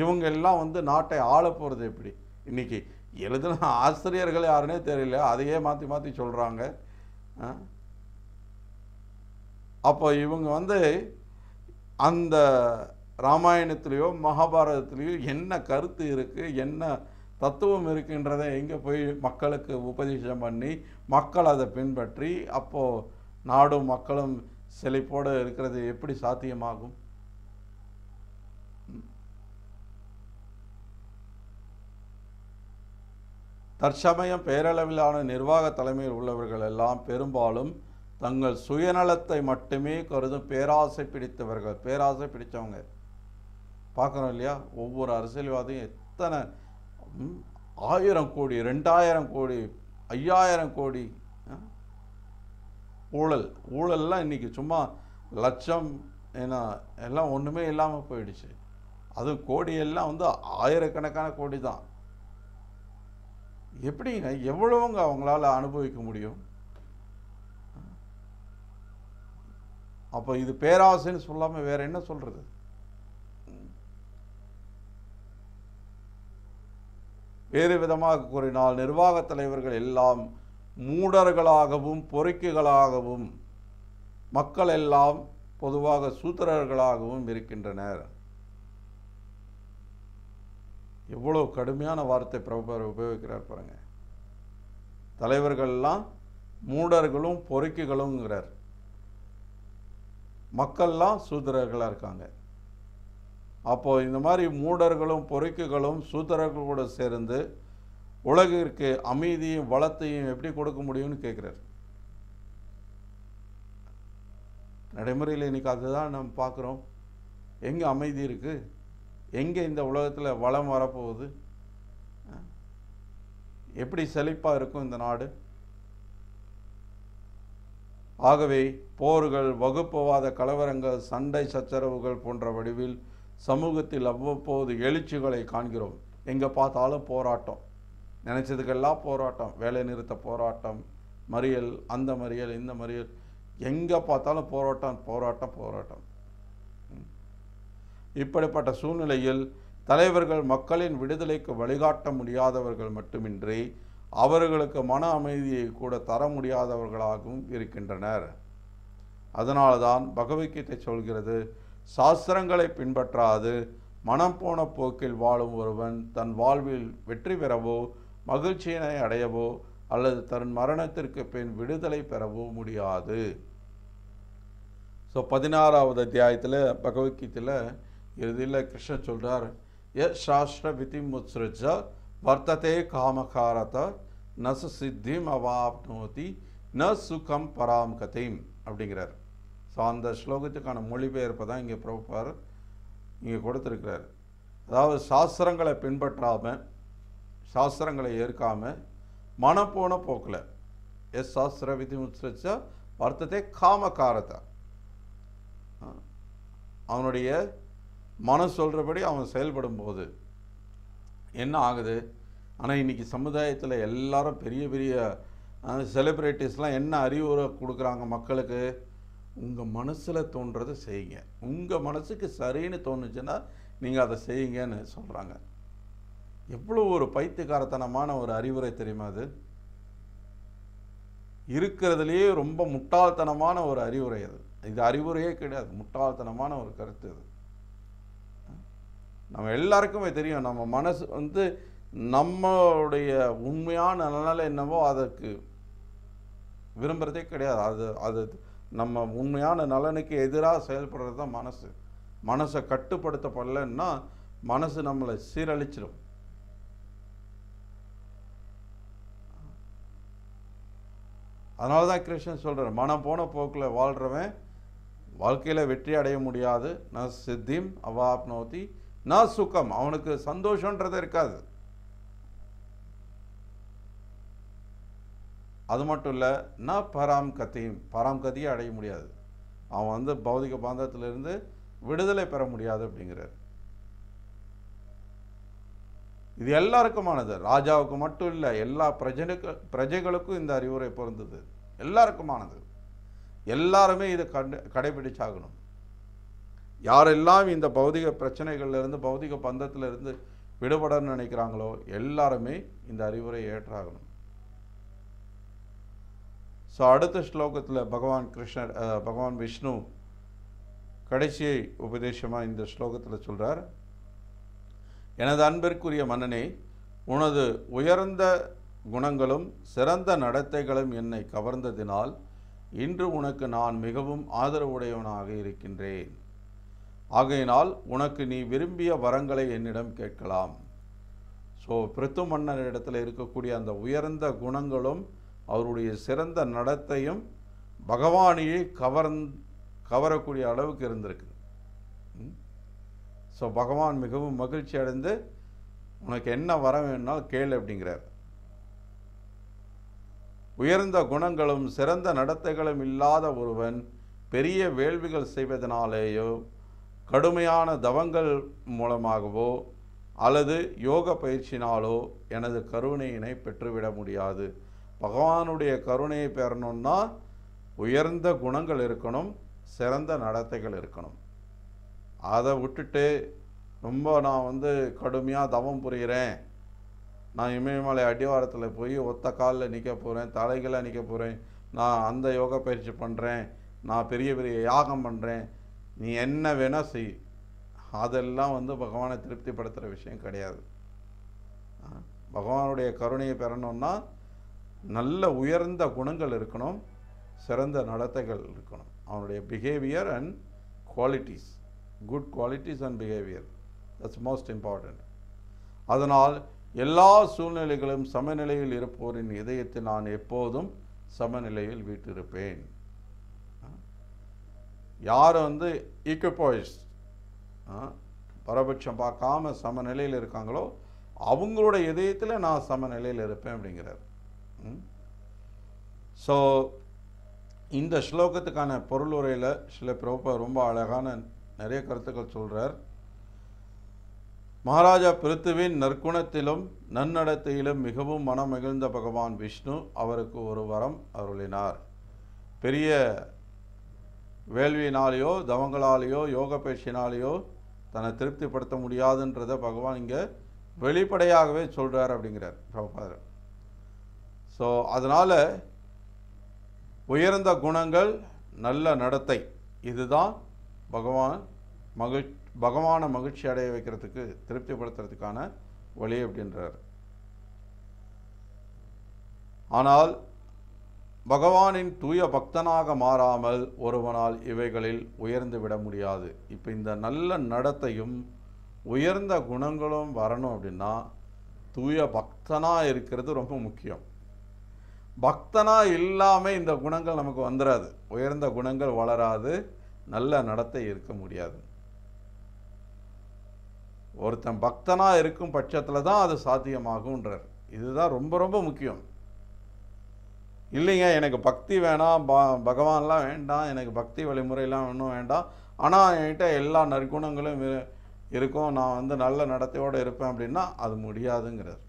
இவங்க எல்லாம் வந்து நாட்டை ஆள போகிறது எப்படி இன்றைக்கி எழுதுன ஆசிரியர்கள் யாருன்னே தெரியல அதையே மாற்றி மாற்றி சொல்கிறாங்க அப்போ இவங்க வந்து அந்த ராமாயணத்திலேயோ மகாபாரதத்துலேயோ என்ன கருத்து இருக்குது என்ன தத்துவம் இருக்குன்றதை எங்கே போய் மக்களுக்கு உபதேசம் பண்ணி மக்கள் அதை பின்பற்றி அப்போது நாடும் மக்களும் செழிப்போடு இருக்கிறது எப்படி சாத்தியமாகும் தற்சமயம் பேரளவிலான நிர்வாக தலைமையில் உள்ளவர்கள் எல்லாம் பெரும்பாலும் தங்கள் சுயநலத்தை மட்டுமே கருதும் பேராசை பிடித்தவர்கள் பேராசை பிடித்தவங்க பார்க்குறோம் இல்லையா ஒவ்வொரு அரசியல்வாதியும் எத்தனை ஆயிரம் கோடி ரெண்டாயிரம் கோடி ஐயாயிரம் கோடி ஊழல் ஊழல்லாம் இன்றைக்கி சும்மா லட்சம் ஏன்னா எல்லாம் ஒன்றுமே இல்லாமல் போயிடுச்சு அது கோடியெல்லாம் வந்து ஆயிரக்கணக்கான கோடி தான் எப்படிங்க எவ்வளவுங்க அவங்களால அனுபவிக்க முடியும் அப்போ இது பேராசைன்னு சொல்லாமல் வேறு என்ன சொல்கிறது வேறு விதமாக கூறினால் நிர்வாக தலைவர்கள் எல்லாம் மூடர்களாகவும் பொறுக்கிகளாகவும் மக்கள் எல்லாம் பொதுவாக சூத்திரர்களாகவும் இருக்கின்றனர் எவ்வளோ கடுமையான வார்த்தை பிரபர் உபயோகிக்கிறார் பாருங்கள் தலைவர்கள்லாம் மூடர்களும் பொறுக்கிகளுங்கிறார் மக்கள்லாம் சூத்திரர்களாக இருக்காங்க அப்போது இந்த மாதிரி மூடர்களும் பொறுக்குகளும் சூத்திரர்கள் கூட சேர்ந்து உலகிற்கு அமைதியும் வளத்தையும் எப்படி கொடுக்க முடியும்னு கேட்குறாரு நடைமுறையில் இன்றைக்கி அதுதான் நம்ம பார்க்குறோம் எங்கே அமைதி இருக்குது எங்கே இந்த உலகத்தில் வளம் வரப்போகுது எப்படி செழிப்பாக இருக்கும் இந்த நாடு ஆகவே போர்கள் வகுப்புவாத கலவரங்கள் சண்டை சச்சரவுகள் போன்ற வடிவில் சமூகத்தில் அவ்வப்போது எழுச்சிகளை காண்கிறோம் எங்கே பார்த்தாலும் போராட்டம் நினச்சதுக்கெல்லாம் போராட்டம் வேலை நிறுத்த போராட்டம் மறியல் அந்த மறியல் இந்த மறியல் எங்கே பார்த்தாலும் போராட்டம் போராட்டம் போராட்டம் இப்படிப்பட்ட சூழ்நிலையில் தலைவர்கள் மக்களின் விடுதலைக்கு வழிகாட்ட முடியாதவர்கள் மட்டுமின்றி அவர்களுக்கு மன அமைதியை கூட தர முடியாதவர்களாகவும் இருக்கின்றனர் அதனால்தான் பகவத்கீதை சொல்கிறது சாஸ்திரங்களை பின்பற்றாது மனம் போன போக்கில் வாழும் ஒருவன் தன் வாழ்வில் வெற்றி பெறவோ மகிழ்ச்சியினை அடையவோ அல்லது தன் மரணத்திற்கு பின் விடுதலை பெறவோ முடியாது ஸோ பதினாறாவது அத்தியாயத்தில் பகவத்கீதையில் இறுதியில் கிருஷ்ணன் சொல்கிறார் ய சாஸ்திர விதி முத்ருஜ வர்த்ததே காமகாரத நசு சித்திம் அவாப்னோதி ந சுகம் பராம் அப்படிங்கிறார் ஸோ அந்த ஸ்லோகத்துக்கான மொழிபெயர்ப்பை தான் இங்கே பிரபார் இங்கே கொடுத்துருக்கிறார் அதாவது சாஸ்திரங்களை பின்பற்றாமல் சாஸ்திரங்களை ஏற்காமல் மனப்போன போக்கில் எஸ் சாஸ்திர விதி முச்சா வருத்தத்தை காமக்காரத்தை அவனுடைய மனம் சொல்கிறபடி அவன் செயல்படும் போது என்ன ஆகுது ஆனால் இன்றைக்கி சமுதாயத்தில் எல்லாரும் பெரிய பெரிய செலிப்ரிட்டிஸ்லாம் என்ன அறிவுரை கொடுக்குறாங்க மக்களுக்கு உங்கள் மனசில் தோன்றதை செய்யுங்க உங்கள் மனசுக்கு சரின்னு தோணுச்சுன்னா நீங்கள் அதை செய்யுங்கன்னு சொல்கிறாங்க எவ்வளோ ஒரு பைத்தியகாரத்தனமான ஒரு அறிவுரை தெரியுமா அது இருக்கிறதுலேயே ரொம்ப முட்டாள்தனமான ஒரு அறிவுரை அது இது அறிவுரையே கிடையாது முட்டாள்தனமான ஒரு கருத்து அது நம்ம எல்லாருக்குமே தெரியும் நம்ம மனசு வந்து நம்மளுடைய உண்மையான நிலநிலை என்னவோ அதற்கு விரும்புகிறதே கிடையாது அது அது நம்ம உண்மையான நலனுக்கு எதிராக செயல்படுறது தான் மனசு மனசை கட்டுப்படுத்த மனசு நம்மளை சீரழிச்சிடும் அதனால தான் கிருஷ்ணன் சொல்கிறார் மனம் போன போக்கில் வாழ்கிறவன் வாழ்க்கையில் வெற்றி அடைய முடியாது ந சித்திம் அவாப்னோதி ந சுக்கம் அவனுக்கு சந்தோஷன்றது இருக்காது அது மட்டும் இல்லை ந பராம் கத்தையும் பராம் கத்தியை அடைய முடியாது அவன் வந்து பௌதிக பாந்தத்திலிருந்து விடுதலை பெற முடியாது அப்படிங்கிறார் இது எல்லாருக்குமானது ராஜாவுக்கு மட்டும் இல்லை எல்லா பிரஜனுக்கு பிரஜைகளுக்கும் இந்த அறிவுரை பொருந்தது எல்லாருக்குமானது எல்லாருமே இதை கண்டு கடைபிடிச்சாகணும் யாரெல்லாம் இந்த பௌதிக பிரச்சனைகள்லேருந்து பௌதிக பந்தத்திலிருந்து விடுபடன்னு நினைக்கிறாங்களோ எல்லாருமே இந்த அறிவுரை ஏற்றாகணும் ஸோ அடுத்த ஸ்லோகத்தில் பகவான் கிருஷ்ணர் பகவான் விஷ்ணு கடைசி உபதேசமாக இந்த ஸ்லோகத்தில் சொல்கிறார் எனது அன்பிற்குரிய மன்னனே உனது உயர்ந்த குணங்களும் சிறந்த நடத்தைகளும் என்னை கவர்ந்ததினால் இன்று உனக்கு நான் மிகவும் ஆதரவுடையவனாக இருக்கின்றேன் ஆகையினால் உனக்கு நீ விரும்பிய வரங்களை என்னிடம் கேட்கலாம் ஸோ பிரித்து இடத்துல இருக்கக்கூடிய அந்த உயர்ந்த குணங்களும் அவருடைய சிறந்த நடத்தையும் பகவானையே கவர்ந் கவரக்கூடிய அளவுக்கு இருந்திருக்கு ஸோ பகவான் மிகவும் மகிழ்ச்சி அடைந்து உனக்கு என்ன வர வேணால் கேளு அப்படிங்கிறார் உயர்ந்த குணங்களும் சிறந்த நடத்தைகளும் இல்லாத ஒருவன் பெரிய வேள்விகள் செய்வதனாலேயோ கடுமையான தவங்கள் மூலமாகவோ அல்லது யோக பயிற்சினாலோ எனது கருணையினை பெற்றுவிட முடியாது பகவானுடைய கருணையை பெறணும்னா உயர்ந்த குணங்கள் இருக்கணும் சிறந்த நடத்தைகள் இருக்கணும் அதை விட்டுட்டு ரொம்ப நான் வந்து கடுமையாக தவம் புரிகிறேன் நான் இமயமலை அடிவாரத்தில் போய் ஒத்த காலில் நிற்க போகிறேன் தலைகளாக நிற்க போகிறேன் நான் அந்த யோகா பயிற்சி பண்ணுறேன் நான் பெரிய பெரிய யாகம் பண்ணுறேன் நீ என்ன வேணால் செய் அதெல்லாம் வந்து பகவானை திருப்திப்படுத்துகிற விஷயம் கிடையாது பகவானுடைய கருணையை பெறணும்னா நல்ல உயர்ந்த குணங்கள் இருக்கணும் சிறந்த நடத்தைகள் இருக்கணும் அவனுடைய behaviour and qualities good qualities and behaviour that's most important அதனால் எல்லா சூழ்நிலைகளும் சமநிலையில் இருப்போரின் இதயத்தை நான் எப்போதும் சமநிலையில் வீட்டிருப்பேன் யார் வந்து ஈக்குப்பாய்ஸ்ட் பரபட்சம் பார்க்காம சமநிலையில் இருக்காங்களோ அவங்களோட இதயத்தில் நான் சமநிலையில் இருப்பேன் அப்படிங்கிறார் ஸோ இந்த ஸ்லோகத்துக்கான பொருள் உரையில் சில பிரபா ரொம்ப அழகான நிறைய கருத்துக்கள் சொல்கிறார் மகாராஜா பிருத்துவின் நற்குணத்திலும் நன்னடத்தையிலும் மிகவும் மனம் மகிழ்ந்த பகவான் விஷ்ணு அவருக்கு ஒரு வரம் அருளினார் பெரிய வேள்வியினாலேயோ தவங்களாலேயோ யோக பயிற்சினாலேயோ தன்னை திருப்திப்படுத்த முடியாதுன்றதை பகவான் இங்கே வெளிப்படையாகவே சொல்கிறார் அப்படிங்கிறார் பிரபாதர் ஸோ அதனால் உயர்ந்த குணங்கள் நல்ல நடத்தை இதுதான் பகவான் மகிழ் பகவானை மகிழ்ச்சி அடைய வைக்கிறதுக்கு திருப்திப்படுத்துறதுக்கான வழி அப்படின்றார் ஆனால் பகவானின் தூய பக்தனாக மாறாமல் ஒருவனால் இவைகளில் உயர்ந்து விட முடியாது இப்போ இந்த நல்ல நடத்தையும் உயர்ந்த குணங்களும் வரணும் அப்படின்னா தூய பக்தனாக இருக்கிறது ரொம்ப முக்கியம் பக்தனாக இல்லாமல் இந்த குணங்கள் நமக்கு வந்துடாது உயர்ந்த குணங்கள் வளராது நல்ல நடத்தை இருக்க முடியாது ஒருத்தன் பக்தனாக இருக்கும் பட்சத்தில் தான் அது சாத்தியமாகும்ன்றார் இதுதான் ரொம்ப ரொம்ப முக்கியம் இல்லைங்க எனக்கு பக்தி வேணாம் ப பகவான்லாம் வேண்டாம் எனக்கு பக்தி வழிமுறையெல்லாம் ஒன்றும் வேண்டாம் ஆனால் என்கிட்ட எல்லா நற்குணங்களும் இருக்கும் நான் வந்து நல்ல நடத்தையோடு இருப்பேன் அப்படின்னா அது முடியாதுங்கிறார்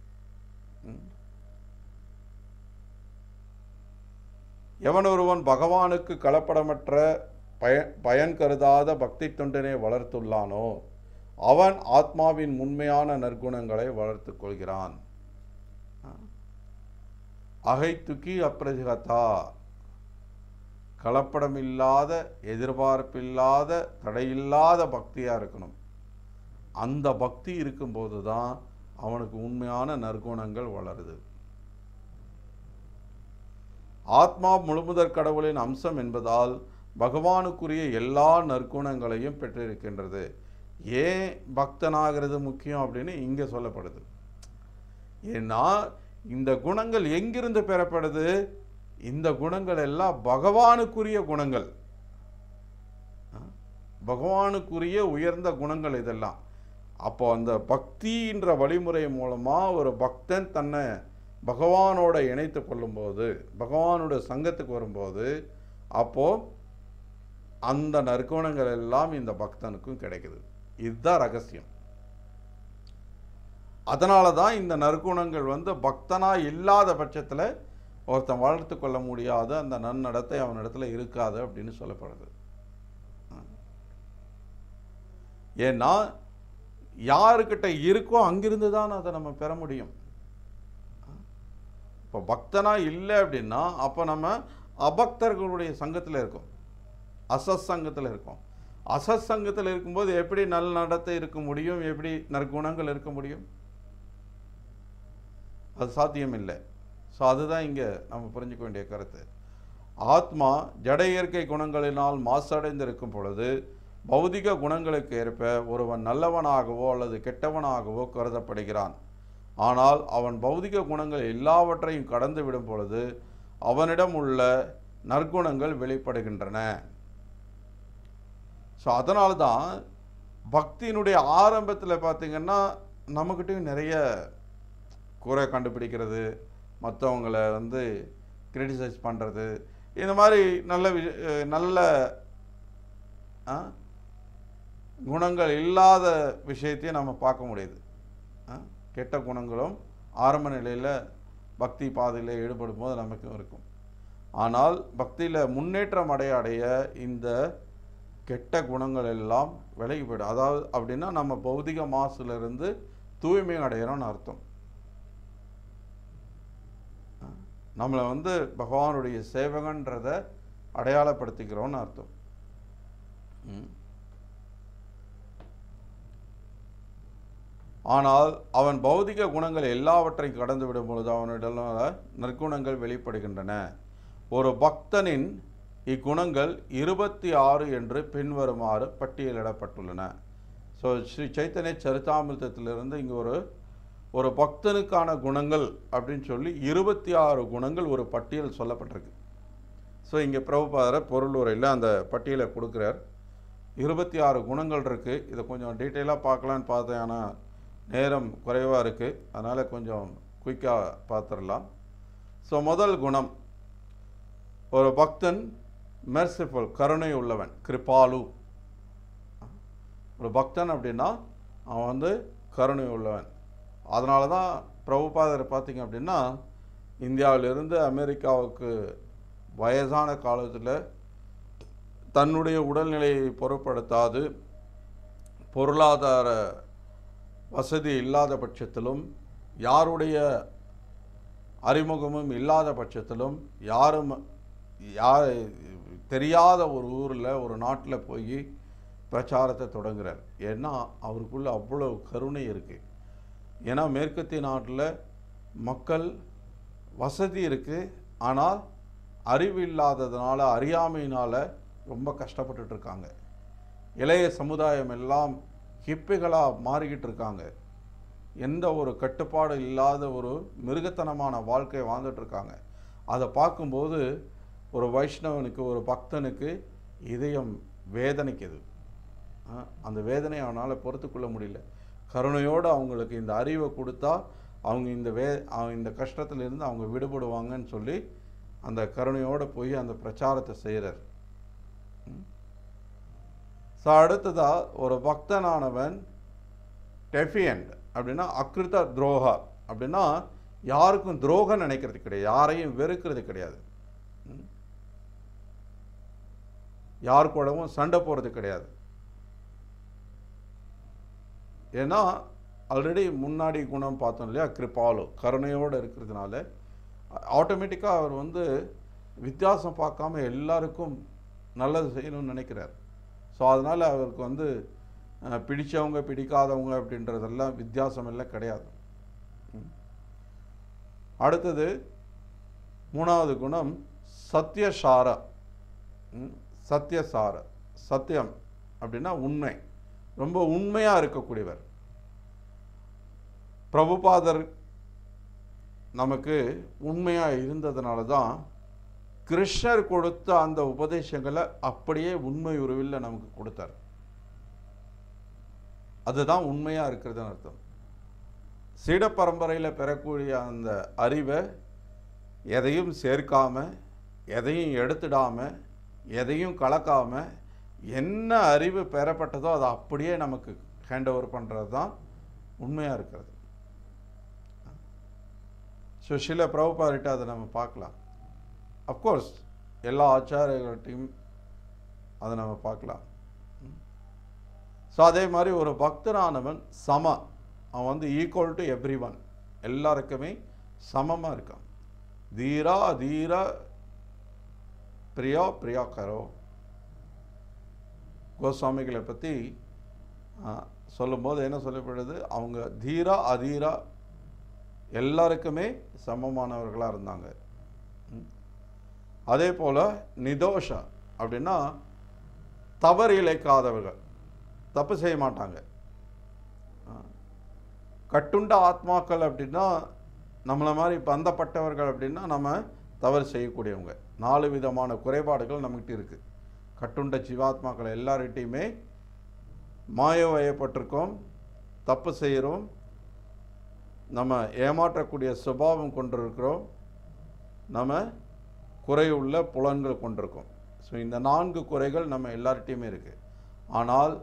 எவனொருவன் பகவானுக்கு கலப்படமற்ற பய பயன் கருதாத பக்தி தொண்டனை வளர்த்துள்ளானோ அவன் ஆத்மாவின் உண்மையான நற்குணங்களை வளர்த்து கொள்கிறான் அகைத்துக்கி அப்ரதிகதா கலப்படமில்லாத எதிர்பார்ப்பில்லாத தடையில்லாத பக்தியாக இருக்கணும் அந்த பக்தி இருக்கும்போது தான் அவனுக்கு உண்மையான நற்குணங்கள் வளருது ஆத்மா முழுமுதற் கடவுளின் அம்சம் என்பதால் பகவானுக்குரிய எல்லா நற்குணங்களையும் பெற்றிருக்கின்றது ஏன் பக்தனாகிறது முக்கியம் அப்படின்னு இங்கே சொல்லப்படுது ஏன்னா இந்த குணங்கள் எங்கிருந்து பெறப்படுது இந்த குணங்கள் எல்லாம் பகவானுக்குரிய குணங்கள் பகவானுக்குரிய உயர்ந்த குணங்கள் இதெல்லாம் அப்போ அந்த பக்தின்ற வழிமுறை மூலமாக ஒரு பக்தன் தன்னை பகவானோட இணைத்து கொள்ளும்போது பகவானோட சங்கத்துக்கு வரும்போது அப்போது அந்த நற்குணங்கள் எல்லாம் இந்த பக்தனுக்கும் கிடைக்குது இதுதான் ரகசியம் அதனால தான் இந்த நற்குணங்கள் வந்து பக்தனாக இல்லாத பட்சத்தில் ஒருத்தன் வளர்த்து கொள்ள முடியாத அந்த நன்னடத்தை அவனிடத்தில் இருக்காது அப்படின்னு சொல்லப்படுது ஏன்னா யாருக்கிட்ட இருக்கோ அங்கிருந்து தான் அதை நம்ம பெற முடியும் இப்போ பக்தனாக இல்லை அப்படின்னா அப்போ நம்ம அபக்தர்களுடைய சங்கத்தில் இருக்கோம் அசத் சங்கத்தில் இருக்கோம் அசத் சங்கத்தில் இருக்கும்போது எப்படி நல்ல நடத்தை இருக்க முடியும் எப்படி நற்குணங்கள் இருக்க முடியும் அது சாத்தியம் இல்லை ஸோ அதுதான் இங்கே நம்ம புரிஞ்சுக்க வேண்டிய கருத்து ஆத்மா ஜட இயற்கை குணங்களினால் மாசடைந்திருக்கும் பொழுது பௌதிக குணங்களுக்கு ஏற்ப ஒருவன் நல்லவனாகவோ அல்லது கெட்டவனாகவோ கருதப்படுகிறான் ஆனால் அவன் பௌதிக குணங்கள் எல்லாவற்றையும் கடந்து விடும் பொழுது அவனிடம் உள்ள நற்குணங்கள் வெளிப்படுகின்றன ஸோ அதனால தான் பக்தியினுடைய ஆரம்பத்தில் பார்த்திங்கன்னா நம்மக்கிட்டையும் நிறைய குறை கண்டுபிடிக்கிறது மற்றவங்களை வந்து கிரிட்டிசைஸ் பண்ணுறது இந்த மாதிரி நல்ல வி நல்ல குணங்கள் இல்லாத விஷயத்தையும் நம்ம பார்க்க முடியுது கெட்ட குணங்களும் ஆரம்ப நிலையில் பக்தி பாதையில் ஈடுபடும் போது நமக்கும் இருக்கும் ஆனால் பக்தியில் முன்னேற்றம் அடைய அடைய இந்த கெட்ட குணங்கள் எல்லாம் விலகி அதாவது அப்படின்னா நம்ம பௌதிக மாசுலேருந்து தூய்மை அடையிறோம்னு அர்த்தம் நம்மளை வந்து பகவானுடைய சேவகன்றதை அடையாளப்படுத்திக்கிறோன்னு அர்த்தம் ஆனால் அவன் பௌதிக குணங்கள் எல்லாவற்றையும் கடந்து விடும் பொழுது அவனிடம் நற்குணங்கள் வெளிப்படுகின்றன ஒரு பக்தனின் இக்குணங்கள் இருபத்தி ஆறு என்று பின்வருமாறு பட்டியலிடப்பட்டுள்ளன ஸோ ஸ்ரீ சைத்தன்ய சரித்தாமிர்தத்திலிருந்து இங்கே ஒரு ஒரு பக்தனுக்கான குணங்கள் அப்படின்னு சொல்லி இருபத்தி ஆறு குணங்கள் ஒரு பட்டியல் சொல்லப்பட்டிருக்கு ஸோ இங்கே பிரபுபாதர பொருளுரையில் அந்த பட்டியலை கொடுக்குறார் இருபத்தி ஆறு குணங்கள் இருக்குது இதை கொஞ்சம் டீட்டெயிலாக பார்க்கலான்னு பார்த்தேன் ஆனால் நேரம் குறைவாக இருக்குது அதனால் கொஞ்சம் குயிக்காக பார்த்துடலாம் ஸோ முதல் குணம் ஒரு பக்தன் மெர்சிஃபுல் கருணை உள்ளவன் கிருபாலு ஒரு பக்தன் அப்படின்னா அவன் வந்து கருணை உள்ளவன் அதனால தான் பிரபுபாதர் பார்த்திங்க அப்படின்னா இந்தியாவிலிருந்து அமெரிக்காவுக்கு வயதான காலத்தில் தன்னுடைய உடல்நிலையை பொருட்படுத்தாது பொருளாதார வசதி இல்லாத பட்சத்திலும் யாருடைய அறிமுகமும் இல்லாத பட்சத்திலும் யாரும் யார் தெரியாத ஒரு ஊரில் ஒரு நாட்டில் போய் பிரச்சாரத்தை தொடங்குகிறார் ஏன்னா அவருக்குள்ளே அவ்வளோ கருணை இருக்குது ஏன்னா மேற்கத்திய நாட்டில் மக்கள் வசதி இருக்குது ஆனால் அறிவு இல்லாததுனால அறியாமையினால் ரொம்ப கஷ்டப்பட்டுட்ருக்காங்க இளைய சமுதாயம் எல்லாம் ஹிப்பிகளாக மாறிக்கிட்டு இருக்காங்க எந்த ஒரு கட்டுப்பாடு இல்லாத ஒரு மிருகத்தனமான வாழ்க்கையை வாழ்ந்துட்டுருக்காங்க அதை பார்க்கும்போது ஒரு வைஷ்ணவனுக்கு ஒரு பக்தனுக்கு இதயம் வேதனைக்குது அந்த வேதனையை அவனால் பொறுத்துக்கொள்ள முடியல கருணையோடு அவங்களுக்கு இந்த அறிவை கொடுத்தா அவங்க இந்த வே இந்த கஷ்டத்துலேருந்து அவங்க விடுபடுவாங்கன்னு சொல்லி அந்த கருணையோடு போய் அந்த பிரச்சாரத்தை செய்கிறார் ஸோ அடுத்ததாக ஒரு பக்தனானவன் டெஃபியண்ட் அப்படின்னா அக்ருத துரோகா அப்படின்னா யாருக்கும் துரோகம் நினைக்கிறது கிடையாது யாரையும் வெறுக்கிறது கிடையாது யார் கூடவும் சண்டை போகிறது கிடையாது ஏன்னா ஆல்ரெடி முன்னாடி குணம் பார்த்தோம் இல்லையா கிருபாலு கருணையோடு இருக்கிறதுனால ஆட்டோமேட்டிக்காக அவர் வந்து வித்தியாசம் பார்க்காம எல்லாருக்கும் நல்லது செய்யணும்னு நினைக்கிறார் ஸோ அதனால் அவருக்கு வந்து பிடித்தவங்க பிடிக்காதவங்க அப்படின்றதெல்லாம் வித்தியாசம் எல்லாம் கிடையாது அடுத்தது மூணாவது குணம் சத்தியசார சத்தியசார சத்தியம் அப்படின்னா உண்மை ரொம்ப உண்மையாக இருக்கக்கூடியவர் பிரபுபாதர் நமக்கு உண்மையாக இருந்ததுனால தான் கிருஷ்ணர் கொடுத்த அந்த உபதேசங்களை அப்படியே உண்மை உருவில் நமக்கு கொடுத்தார் அதுதான் உண்மையாக இருக்கிறதுன்னு அர்த்தம் சீட பரம்பரையில் பெறக்கூடிய அந்த அறிவை எதையும் சேர்க்காம எதையும் எடுத்துடாமல் எதையும் கலக்காமல் என்ன அறிவு பெறப்பட்டதோ அதை அப்படியே நமக்கு ஹேண்ட் ஓவர் பண்ணுறது தான் உண்மையாக இருக்கிறது ஸோ சில பிரபுபாரிட்ட அதை நம்ம பார்க்கலாம் அஃப்கோர்ஸ் எல்லா ஆச்சாரியர்கள்ட்டையும் அதை நம்ம பார்க்கலாம் ஸோ அதே மாதிரி ஒரு பக்தரானவன் சம அவன் வந்து ஈக்குவல் டு எவ்ரி ஒன் எல்லாருக்குமே சமமாக இருக்கான் தீரா தீர பிரியா பிரியா கரோ கோஸ்வாமிகளை பற்றி சொல்லும்போது என்ன சொல்லப்படுது அவங்க தீரா அதீரா எல்லாருக்குமே சமமானவர்களாக இருந்தாங்க அதே போல் நிதோஷா அப்படின்னா தவறு இழைக்காதவர்கள் தப்பு செய்ய மாட்டாங்க கட்டுண்ட ஆத்மாக்கள் அப்படின்னா நம்மளை மாதிரி பந்தப்பட்டவர்கள் அப்படின்னா நம்ம தவறு செய்யக்கூடியவங்க நாலு விதமான குறைபாடுகள் நம்மகிட்ட இருக்குது கட்டுண்ட ஜீவாத்மாக்கள் எல்லார்கிட்டையுமே மாய வயப்பட்டிருக்கோம் தப்பு செய்கிறோம் நம்ம ஏமாற்றக்கூடிய சுபாவம் கொண்டிருக்கிறோம் நம்ம குறையுள்ள புலன்கள் கொண்டிருக்கும் ஸோ இந்த நான்கு குறைகள் நம்ம எல்லார்ட்டையுமே இருக்குது ஆனால்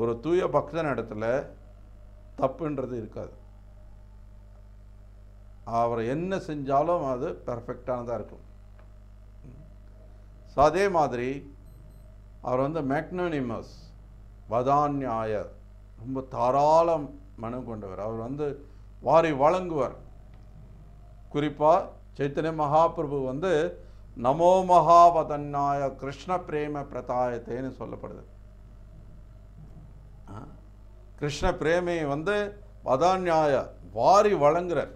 ஒரு தூய பக்தன் இடத்துல தப்புன்றது இருக்காது அவர் என்ன செஞ்சாலும் அது பர்ஃபெக்டானதாக இருக்கும் ஸோ அதே மாதிரி அவர் வந்து மேக்னோனிமஸ் வதான்யாயர் ரொம்ப தாராள மனம் கொண்டவர் அவர் வந்து வாரி வழங்குவார் குறிப்பாக சைத்தன்ய மகாபிரபு வந்து நமோ மகாவதன்னாய கிருஷ்ண பிரேம பிரதாயத்தேன்னு சொல்லப்படுது கிருஷ்ண பிரேமையை வந்து வதான்யாய வாரி வழங்குறார்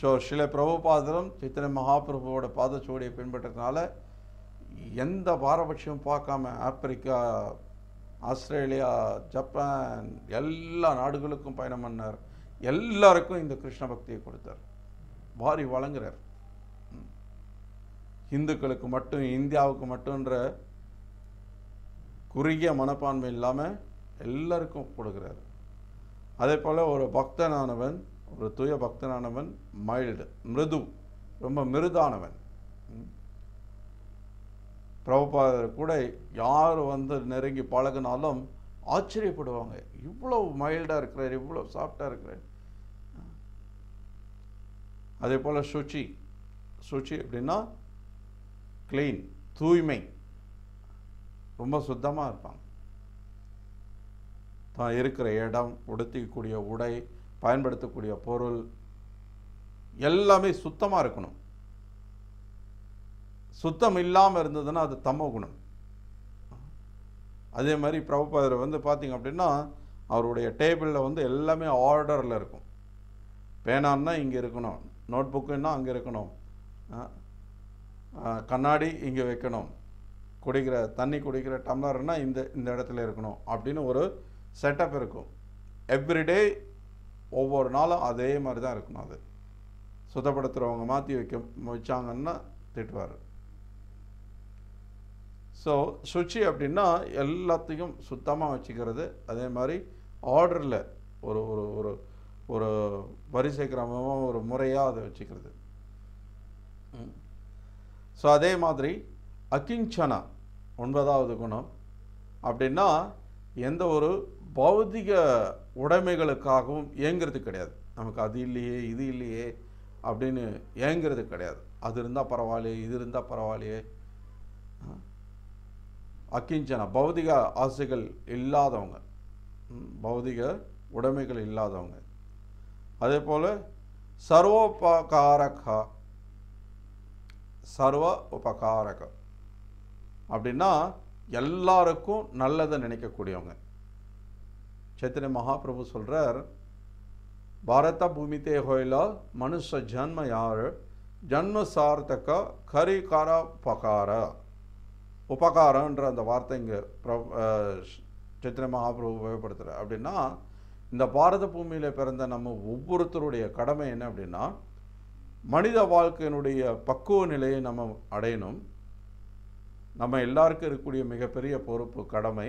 ஸோ சில பிரபுபாதரும் சைத்தன்ய மகாபிரபுவோட பாதச்சுவடியை பின்பற்றதுனால எந்த பாரபட்சமும் பார்க்காம ஆப்பிரிக்கா ஆஸ்திரேலியா ஜப்பான் எல்லா நாடுகளுக்கும் பயணம் பண்ணார் எல்லாருக்கும் இந்த கிருஷ்ண பக்தியை கொடுத்தார் வாரி வழங்குறார் இந்துக்களுக்கு மட்டும் இந்தியாவுக்கு மட்டுன்ற குறுகிய மனப்பான்மை இல்லாமல் எல்லாருக்கும் கொடுக்குறாரு அதே போல் ஒரு பக்தனானவன் ஒரு தூய பக்தனானவன் மைல்டு மிருது ரொம்ப மிருதானவன் பிரபுபாதர் கூட யார் வந்து நெருங்கி பழகினாலும் ஆச்சரியப்படுவாங்க இவ்வளோ மைல்டாக இருக்கிறார் இவ்வளோ சாஃப்டாக இருக்கிறார் அதே போல் சுச்சி சுச்சி அப்படின்னா கிளீன் தூய்மை ரொம்ப சுத்தமாக இருப்பாங்க தான் இருக்கிற இடம் உடுத்திக்கக்கூடிய உடை பயன்படுத்தக்கூடிய பொருள் எல்லாமே சுத்தமாக இருக்கணும் சுத்தம் இல்லாமல் இருந்ததுன்னா அது தமோ குணம் அதே மாதிரி பிரபுபாதர் வந்து பார்த்திங்க அப்படின்னா அவருடைய டேபிளில் வந்து எல்லாமே ஆர்டரில் இருக்கும் பேனான்னா இங்கே இருக்கணும் நோட் புக்குன்னா அங்கே இருக்கணும் கண்ணாடி இங்கே வைக்கணும் குடிக்கிற தண்ணி குடிக்கிற டம்ளர்னா இந்த இந்த இடத்துல இருக்கணும் அப்படின்னு ஒரு செட்டப் இருக்கும் எவ்ரிடே ஒவ்வொரு நாளும் அதே மாதிரி தான் இருக்கணும் அது சுத்தப்படுத்துகிறவங்க மாற்றி வைக்க வச்சாங்கன்னா திட்டுவார் ஸோ சுச்சி அப்படின்னா எல்லாத்தையும் சுத்தமாக வச்சுக்கிறது அதே மாதிரி ஆர்டரில் ஒரு ஒரு ஒரு ஒரு வரிசை கிரமமாக ஒரு முறையாக அதை வச்சுக்கிறது ஸோ அதே மாதிரி அகிஞ்சனா ஒன்பதாவது குணம் அப்படின்னா எந்த ஒரு பௌதிக உடைமைகளுக்காகவும் இயங்கிறது கிடையாது நமக்கு அது இல்லையே இது இல்லையே அப்படின்னு இயங்கிறது கிடையாது அது இருந்தால் பரவாயில்லையே இது இருந்தால் பரவாயில்லையே அக்கிஞ்சன பௌதிக ஆசைகள் இல்லாதவங்க பௌதிக உடைமைகள் இல்லாதவங்க அதே போல் சர்வோபகாரக சர்வ உபகாரக அப்படின்னா எல்லாருக்கும் நல்லதை நினைக்கக்கூடியவங்க சைத்தன்ய மகாபிரபு சொல்கிறார் பாரத பூமி ஹோயிலால் மனுஷ ஜன்ம யார் ஜன்ம சார்த்தக கரிகார உபகார உபகாரன்ற அந்த வார்த்தை இங்கே சைத்தன்ய மகாபிரபு உபயோகப்படுத்துகிற அப்படின்னா இந்த பாரத பூமியில் பிறந்த நம்ம ஒவ்வொருத்தருடைய கடமை என்ன அப்படின்னா மனித வாழ்க்கையினுடைய பக்குவ நிலையை நம்ம அடையணும் நம்ம எல்லாருக்கும் இருக்கக்கூடிய மிகப்பெரிய பொறுப்பு கடமை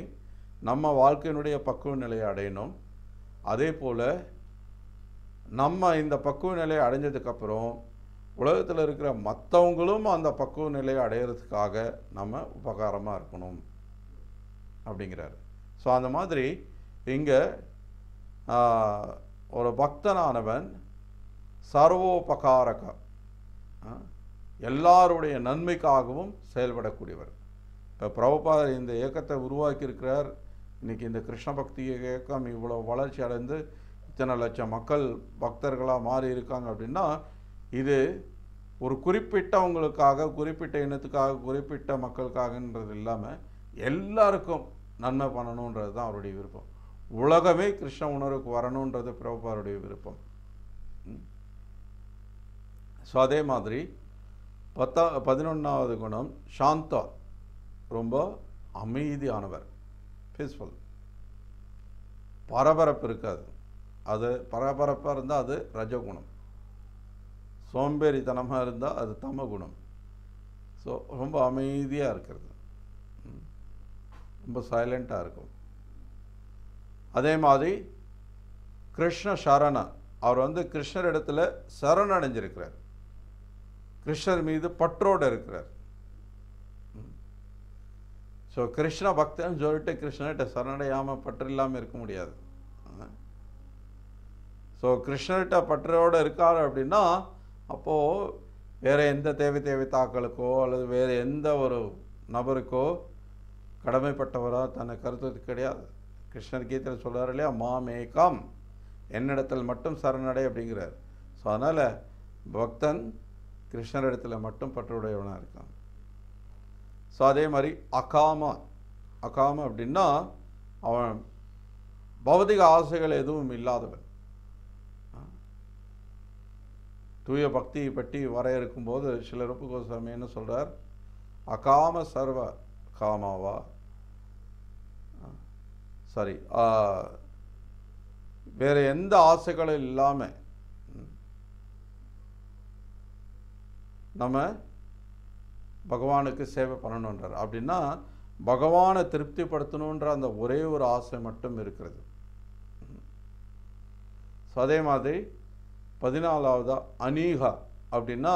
நம்ம வாழ்க்கையினுடைய பக்குவ நிலையை அடையணும் அதே போல் நம்ம இந்த பக்குவ நிலையை அடைஞ்சதுக்கப்புறம் உலகத்தில் இருக்கிற மற்றவங்களும் அந்த பக்குவ நிலையை அடையிறதுக்காக நம்ம உபகாரமாக இருக்கணும் அப்படிங்கிறாரு ஸோ அந்த மாதிரி இங்கே ஒரு பக்தனானவன் சர்வோபகாரக எல்லாருடைய நன்மைக்காகவும் செயல்படக்கூடியவர் இப்போ பிரபுபாதர் இந்த இயக்கத்தை உருவாக்கியிருக்கிறார் இன்றைக்கி இந்த கிருஷ்ண பக்தி இயக்கம் இவ்வளோ வளர்ச்சி அடைந்து இத்தனை லட்சம் மக்கள் பக்தர்களாக மாறி இருக்காங்க அப்படின்னா இது ஒரு குறிப்பிட்டவங்களுக்காக குறிப்பிட்ட இனத்துக்காக குறிப்பிட்ட மக்களுக்காகன்றது இல்லாமல் எல்லாருக்கும் நன்மை பண்ணணுன்றது தான் அவருடைய விருப்பம் உலகமே கிருஷ்ண உணர்வுக்கு வரணுன்றது பிரபுபாருடைய விருப்பம் ஸோ அதே மாதிரி பத்தா பதினொன்றாவது குணம் சாந்தா ரொம்ப அமைதியானவர் பீஸ்ஃபுல் பரபரப்பு இருக்காது அது பரபரப்பாக இருந்தால் அது ரஜகுணம் சோம்பேறித்தனமாக இருந்தால் அது தம குணம் ஸோ ரொம்ப அமைதியாக இருக்கிறது ரொம்ப சைலண்ட்டாக இருக்கும் அதே மாதிரி கிருஷ்ண சரண அவர் வந்து கிருஷ்ணர் இடத்துல சரணடைஞ்சிருக்கிறார் அடைஞ்சிருக்கிறார் கிருஷ்ணர் மீது பற்றோடு இருக்கிறார் ஸோ கிருஷ்ண பக்தன் சொல்லிட்டு கிருஷ்ணர்கிட்ட சரணடையாமல் பற்று இல்லாமல் இருக்க முடியாது ஸோ கிருஷ்ணர்கிட்ட பற்றோடு இருக்கார் அப்படின்னா அப்போது வேறு எந்த தேவை தாக்களுக்கோ அல்லது வேறு எந்த ஒரு நபருக்கோ கடமைப்பட்டவராக தன்னை கருத்து கிடையாது கிருஷ்ணர் கீதையில் சொல்கிறார் இல்லையா மாமேகம் என்னிடத்தில் மட்டும் சரணடை அப்படிங்கிறார் ஸோ அதனால் பக்தன் கிருஷ்ணரிடத்தில் மட்டும் பற்றுடையவனாக இருக்கான் ஸோ அதே மாதிரி அகாம அகாம அப்படின்னா அவன் பௌதிக ஆசைகள் எதுவும் இல்லாதவன் தூய பக்தியை பற்றி வர இருக்கும்போது சில ரூப என்ன சொல்கிறார் அகாம சர்வ காமாவா சாரி uh, வேறு எந்த ஆசைகளும் இல்லாமல் நம்ம பகவானுக்கு சேவை பண்ணணுன்றார் அப்படின்னா பகவானை திருப்திப்படுத்தணுன்ற அந்த ஒரே ஒரு ஆசை மட்டும் இருக்கிறது ஸோ அதே மாதிரி பதினாலாவதாக அநீகா அப்படின்னா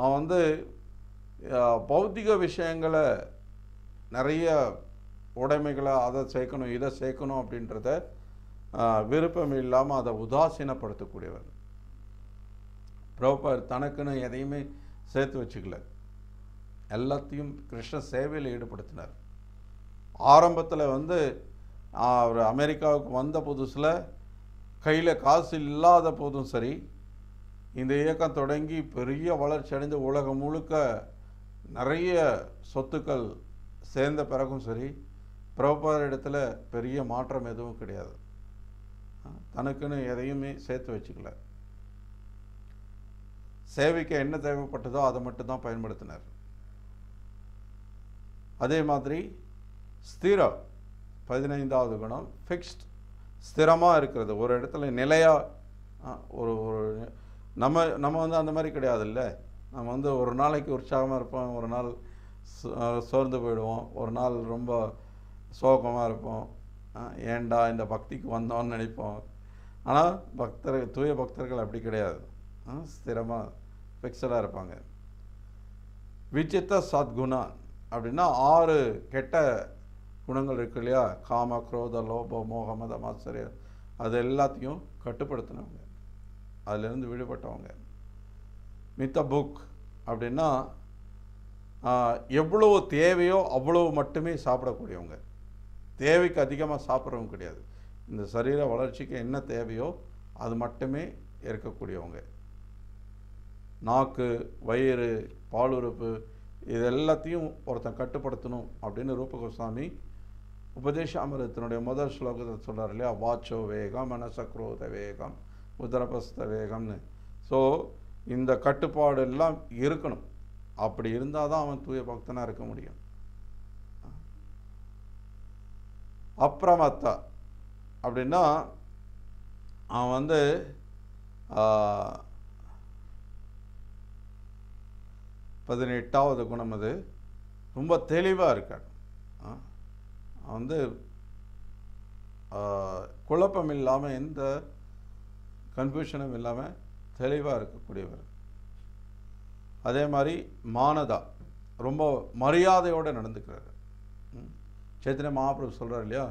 அவன் வந்து பௌத்திக விஷயங்களை நிறைய உடைமைகளை அதை சேர்க்கணும் இதை சேர்க்கணும் அப்படின்றத விருப்பம் இல்லாமல் அதை உதாசீனப்படுத்தக்கூடியவர் ப்ரோபர் தனக்குன்னு எதையுமே சேர்த்து வச்சுக்கல எல்லாத்தையும் கிருஷ்ண சேவையில் ஈடுபடுத்தினார் ஆரம்பத்தில் வந்து அவர் அமெரிக்காவுக்கு வந்த புதுசில் கையில் காசு இல்லாத போதும் சரி இந்த இயக்கம் தொடங்கி பெரிய வளர்ச்சி அடைந்து உலகம் முழுக்க நிறைய சொத்துக்கள் சேர்ந்த பிறகும் சரி பிரபுபாத இடத்துல பெரிய மாற்றம் எதுவும் கிடையாது தனக்குன்னு எதையுமே சேர்த்து வச்சுக்கல சேவைக்கு என்ன தேவைப்பட்டதோ அதை மட்டும்தான் பயன்படுத்தினார் அதே மாதிரி ஸ்திரம் பதினைந்தாவது குணம் ஃபிக்ஸ்ட் ஸ்திரமாக இருக்கிறது ஒரு இடத்துல நிலையாக ஒரு ஒரு நம்ம நம்ம வந்து அந்த மாதிரி கிடையாது இல்லை நம்ம வந்து ஒரு நாளைக்கு உற்சாகமாக இருப்போம் ஒரு நாள் சோர்ந்து போயிடுவோம் ஒரு நாள் ரொம்ப சோகமாக இருப்போம் ஏண்டா இந்த பக்திக்கு வந்தோம்னு நினைப்போம் ஆனால் பக்தர்கள் தூய பக்தர்கள் அப்படி கிடையாது ஸ்திரமாக ஃபிக்ஸடாக இருப்பாங்க விஜித்த சத்குணா அப்படின்னா ஆறு கெட்ட குணங்கள் இருக்கு இல்லையா காம குரோத லோபம் மோகமத மாச்சரியம் அது எல்லாத்தையும் கட்டுப்படுத்தினவங்க அதிலிருந்து விடுபட்டவங்க மித்த புக் அப்படின்னா எவ்வளவு தேவையோ அவ்வளோ மட்டுமே சாப்பிடக்கூடியவங்க தேவைக்கு அதிகமாக சாப்பிட்றவங்க கிடையாது இந்த சரீர வளர்ச்சிக்கு என்ன தேவையோ அது மட்டுமே இருக்கக்கூடியவங்க நாக்கு வயிறு பாலுறுப்பு இது எல்லாத்தையும் ஒருத்தன் கட்டுப்படுத்தணும் அப்படின்னு ரூபகோஸ்வாமி உபதேச அமிர்தத்தினுடைய முதல் ஸ்லோகத்தை சொல்கிறார் இல்லையா வாச்சோ வேகம் மனசக்ரோத வேகம் உதரபஸ்த வேகம்னு ஸோ இந்த கட்டுப்பாடு எல்லாம் இருக்கணும் அப்படி இருந்தால் தான் அவன் தூய பக்தனாக இருக்க முடியும் அப்ரமத்தா அப்படின்னா அவன் வந்து பதினெட்டாவது குணம் அது ரொம்ப தெளிவாக இருக்கான் வந்து குழப்பம் இல்லாமல் எந்த கன்ஃபியூஷனும் இல்லாமல் தெளிவாக இருக்கக்கூடியவர் அதே மாதிரி மானதா ரொம்ப மரியாதையோடு நடந்துக்கிறார் சைத்தன்ய மகாபிரபு சொல்கிறார் இல்லையா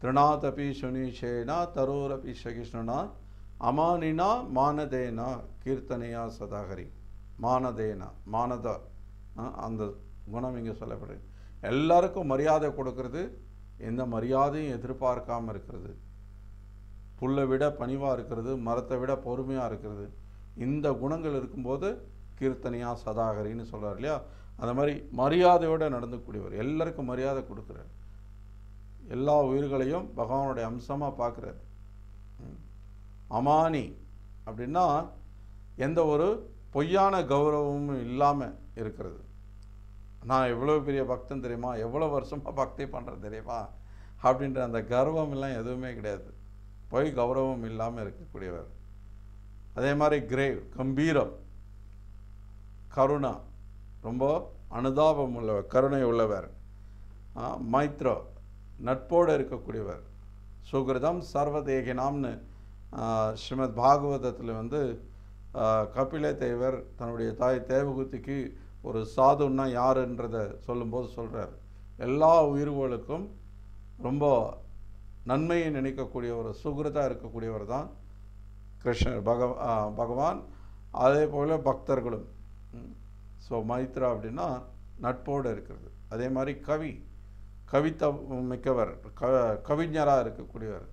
திருநாத் அபி சுனிஷேனா தரூரபி ஸ்ரீகிருஷ்ணனா அமானினா மானதேனா கீர்த்தனையா சதாகரி மானதேனா மானதா அந்த குணம் இங்கே சொல்லப்படுது எல்லாருக்கும் மரியாதை கொடுக்கறது எந்த மரியாதையும் எதிர்பார்க்காமல் இருக்கிறது புல்லை விட பணிவாக இருக்கிறது மரத்தை விட பொறுமையாக இருக்கிறது இந்த குணங்கள் இருக்கும்போது கீர்த்தனையா சதாகரின்னு சொல்கிறார் இல்லையா அந்த மாதிரி மரியாதையோடு நடந்துக்கூடியவர் எல்லாருக்கும் மரியாதை கொடுக்குறார் எல்லா உயிர்களையும் பகவானுடைய அம்சமாக பார்க்குறார் அமானி அப்படின்னா எந்த ஒரு பொய்யான கௌரவமும் இல்லாமல் இருக்கிறது நான் எவ்வளோ பெரிய பக்தன் தெரியுமா எவ்வளோ வருஷமாக பக்தி பண்ணுறது தெரியுமா அப்படின்ற அந்த கர்வம் எல்லாம் எதுவுமே கிடையாது பொய் கௌரவம் இல்லாமல் இருக்கக்கூடியவர் அதே மாதிரி கிரேவ் கம்பீரம் கருணா ரொம்ப அனுதாபம் உள்ளவர் கருணை உள்ளவர் மைத்ரோ நட்போடு இருக்கக்கூடியவர் சுகிருதம் சர்வதேகினாம்னு ஸ்ரீமத் பாகவதத்தில் வந்து கபில தேவர் தன்னுடைய தாய் தேவகுத்திக்கு ஒரு சாதுன்னா யாருன்றதை சொல்லும்போது சொல்கிறார் எல்லா உயிர்களுக்கும் ரொம்ப நன்மையை நினைக்கக்கூடிய ஒரு சுகிருதாக இருக்கக்கூடியவர் தான் கிருஷ்ணர் பக பகவான் அதே போல் பக்தர்களும் ஸோ மைத்ரா அப்படின்னா நட்போடு இருக்கிறது அதே மாதிரி கவி கவித்த மிக்கவர் க கவிஞராக இருக்கக்கூடியவர்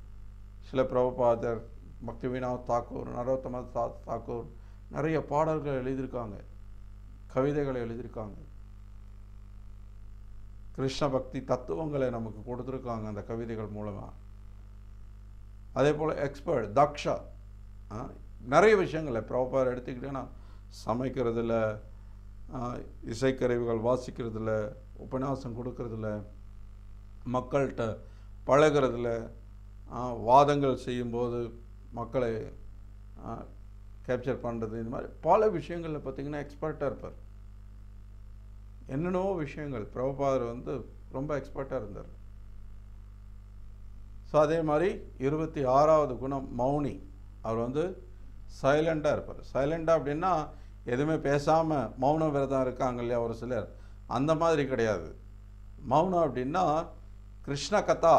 சில பிரபபாதர் வினா தாக்கூர் நரோத்தம தா தாக்கூர் நிறைய பாடல்கள் எழுதியிருக்காங்க கவிதைகளை எழுதியிருக்காங்க கிருஷ்ண பக்தி தத்துவங்களை நமக்கு கொடுத்துருக்காங்க அந்த கவிதைகள் மூலமாக அதே போல் எக்ஸ்பர்ட் தக்ஷா நிறைய விஷயங்களை ப்ராப்பர் எடுத்துக்கிட்டிங்கன்னா சமைக்கிறதுல இசைக்கருவிகள் வாசிக்கிறதுல உபன்யாசம் கொடுக்கறதில் மக்கள்கிட்ட பழகிறதுல வாதங்கள் செய்யும்போது மக்களை கேப்சர் பண்ணுறது இந்த மாதிரி பல விஷயங்களில் பார்த்திங்கன்னா எக்ஸ்பர்ட்டாக இருப்பார் என்னென்னவோ விஷயங்கள் பிரபுபாதர் வந்து ரொம்ப எக்ஸ்பர்ட்டாக இருந்தார் ஸோ அதே மாதிரி இருபத்தி ஆறாவது குணம் மௌனி அவர் வந்து சைலண்ட்டாக இருப்பார் சைலண்ட்டாக அப்படின்னா எதுவுமே பேசாமல் மௌன விரதம் இருக்காங்க இல்லையா ஒரு சிலர் அந்த மாதிரி கிடையாது மௌனம் அப்படின்னா கிருஷ்ண கதா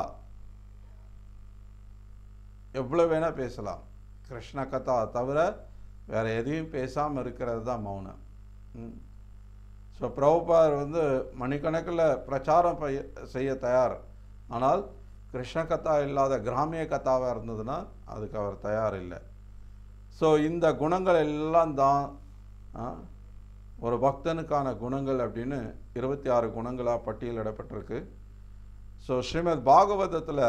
எவ்வளோ வேணால் பேசலாம் கிருஷ்ண கதா தவிர வேறு எதையும் பேசாமல் இருக்கிறது தான் மௌனம் ஸோ பிரபுபார் வந்து மணிக்கணக்கில் பிரச்சாரம் செய்ய தயார் ஆனால் கிருஷ்ண கதா இல்லாத கிராமிய கதாவாக இருந்ததுன்னா அதுக்கு அவர் தயார் இல்லை ஸோ இந்த குணங்கள் எல்லாம் தான் ஒரு பக்தனுக்கான குணங்கள் அப்படின்னு இருபத்தி ஆறு குணங்களாக பட்டியலிடப்பட்டிருக்கு ஸோ ஸ்ரீமத் பாகவதத்தில்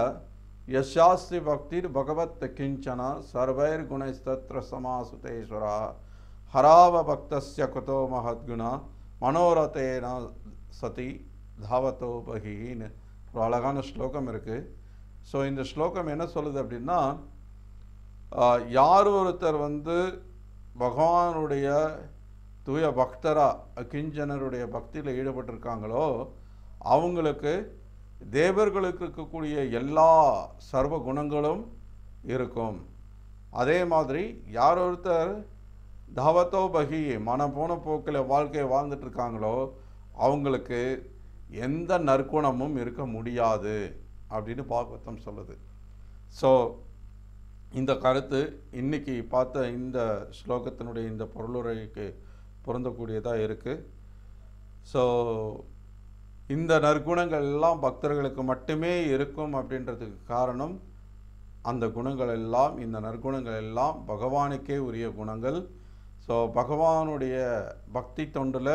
யஷாஸ்திரி பக்திர் பகவத் கிஞ்சனா சர்வைர் குணஸ்தத்ர சமாசுதேஸ்வரா ஹராவ பக்தஸ்ய குதோ மகத்குணா மனோரதேனா சதி தாவத்தோ பகின்னு ஒரு அழகான ஸ்லோகம் இருக்குது ஸோ இந்த ஸ்லோகம் என்ன சொல்லுது அப்படின்னா யார் ஒருத்தர் வந்து பகவானுடைய தூய பக்தரா கிஞ்சனருடைய பக்தியில் ஈடுபட்டிருக்காங்களோ அவங்களுக்கு தேவர்களுக்கு இருக்கக்கூடிய எல்லா சர்வ குணங்களும் இருக்கும் அதே மாதிரி யார் ஒருத்தர் தவத்தோ பகி மனம் போன போக்கில் வாழ்க்கையை வாழ்ந்துட்டுருக்காங்களோ அவங்களுக்கு எந்த நற்குணமும் இருக்க முடியாது அப்படின்னு பாகவத்தம் சொல்லுது ஸோ இந்த கருத்து இன்றைக்கி பார்த்த இந்த ஸ்லோகத்தினுடைய இந்த பொருளுரைக்கு பொருந்தக்கூடியதாக இருக்குது ஸோ இந்த நற்குணங்கள் எல்லாம் பக்தர்களுக்கு மட்டுமே இருக்கும் அப்படின்றதுக்கு காரணம் அந்த குணங்கள் எல்லாம் இந்த நற்குணங்கள் எல்லாம் பகவானுக்கே உரிய குணங்கள் ஸோ பகவானுடைய பக்தி தொண்டில்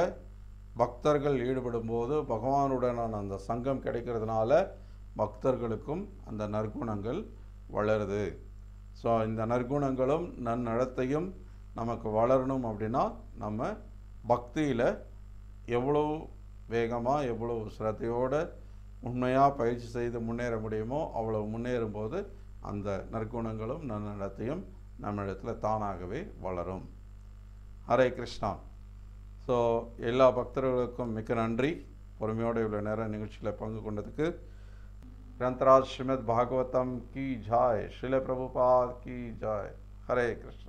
பக்தர்கள் ஈடுபடும் போது பகவானுடனான அந்த சங்கம் கிடைக்கிறதுனால பக்தர்களுக்கும் அந்த நற்குணங்கள் வளருது ஸோ இந்த நற்குணங்களும் நன்னடத்தையும் நமக்கு வளரணும் அப்படின்னா நம்ம பக்தியில் எவ்வளோ வேகமாக எவ்வளோ சிரத்தையோடு உண்மையாக பயிற்சி செய்து முன்னேற முடியுமோ அவ்வளோ முன்னேறும்போது அந்த நற்குணங்களும் நன்னடத்தையும் நம்மிடத்தில் தானாகவே வளரும் ஹரே கிருஷ்ணா ஸோ எல்லா பக்தர்களுக்கும் மிக்க நன்றி பொறுமையோடு இவ்வளோ நேரம் நிகழ்ச்சியில் பங்கு கொண்டதுக்கு கிரந்தராஜ் ஸ்ரீமத் பாகவதம் கி ஜாய் ஸ்ரீல பிரபுபா கி ஜாய் ஹரே கிருஷ்ணா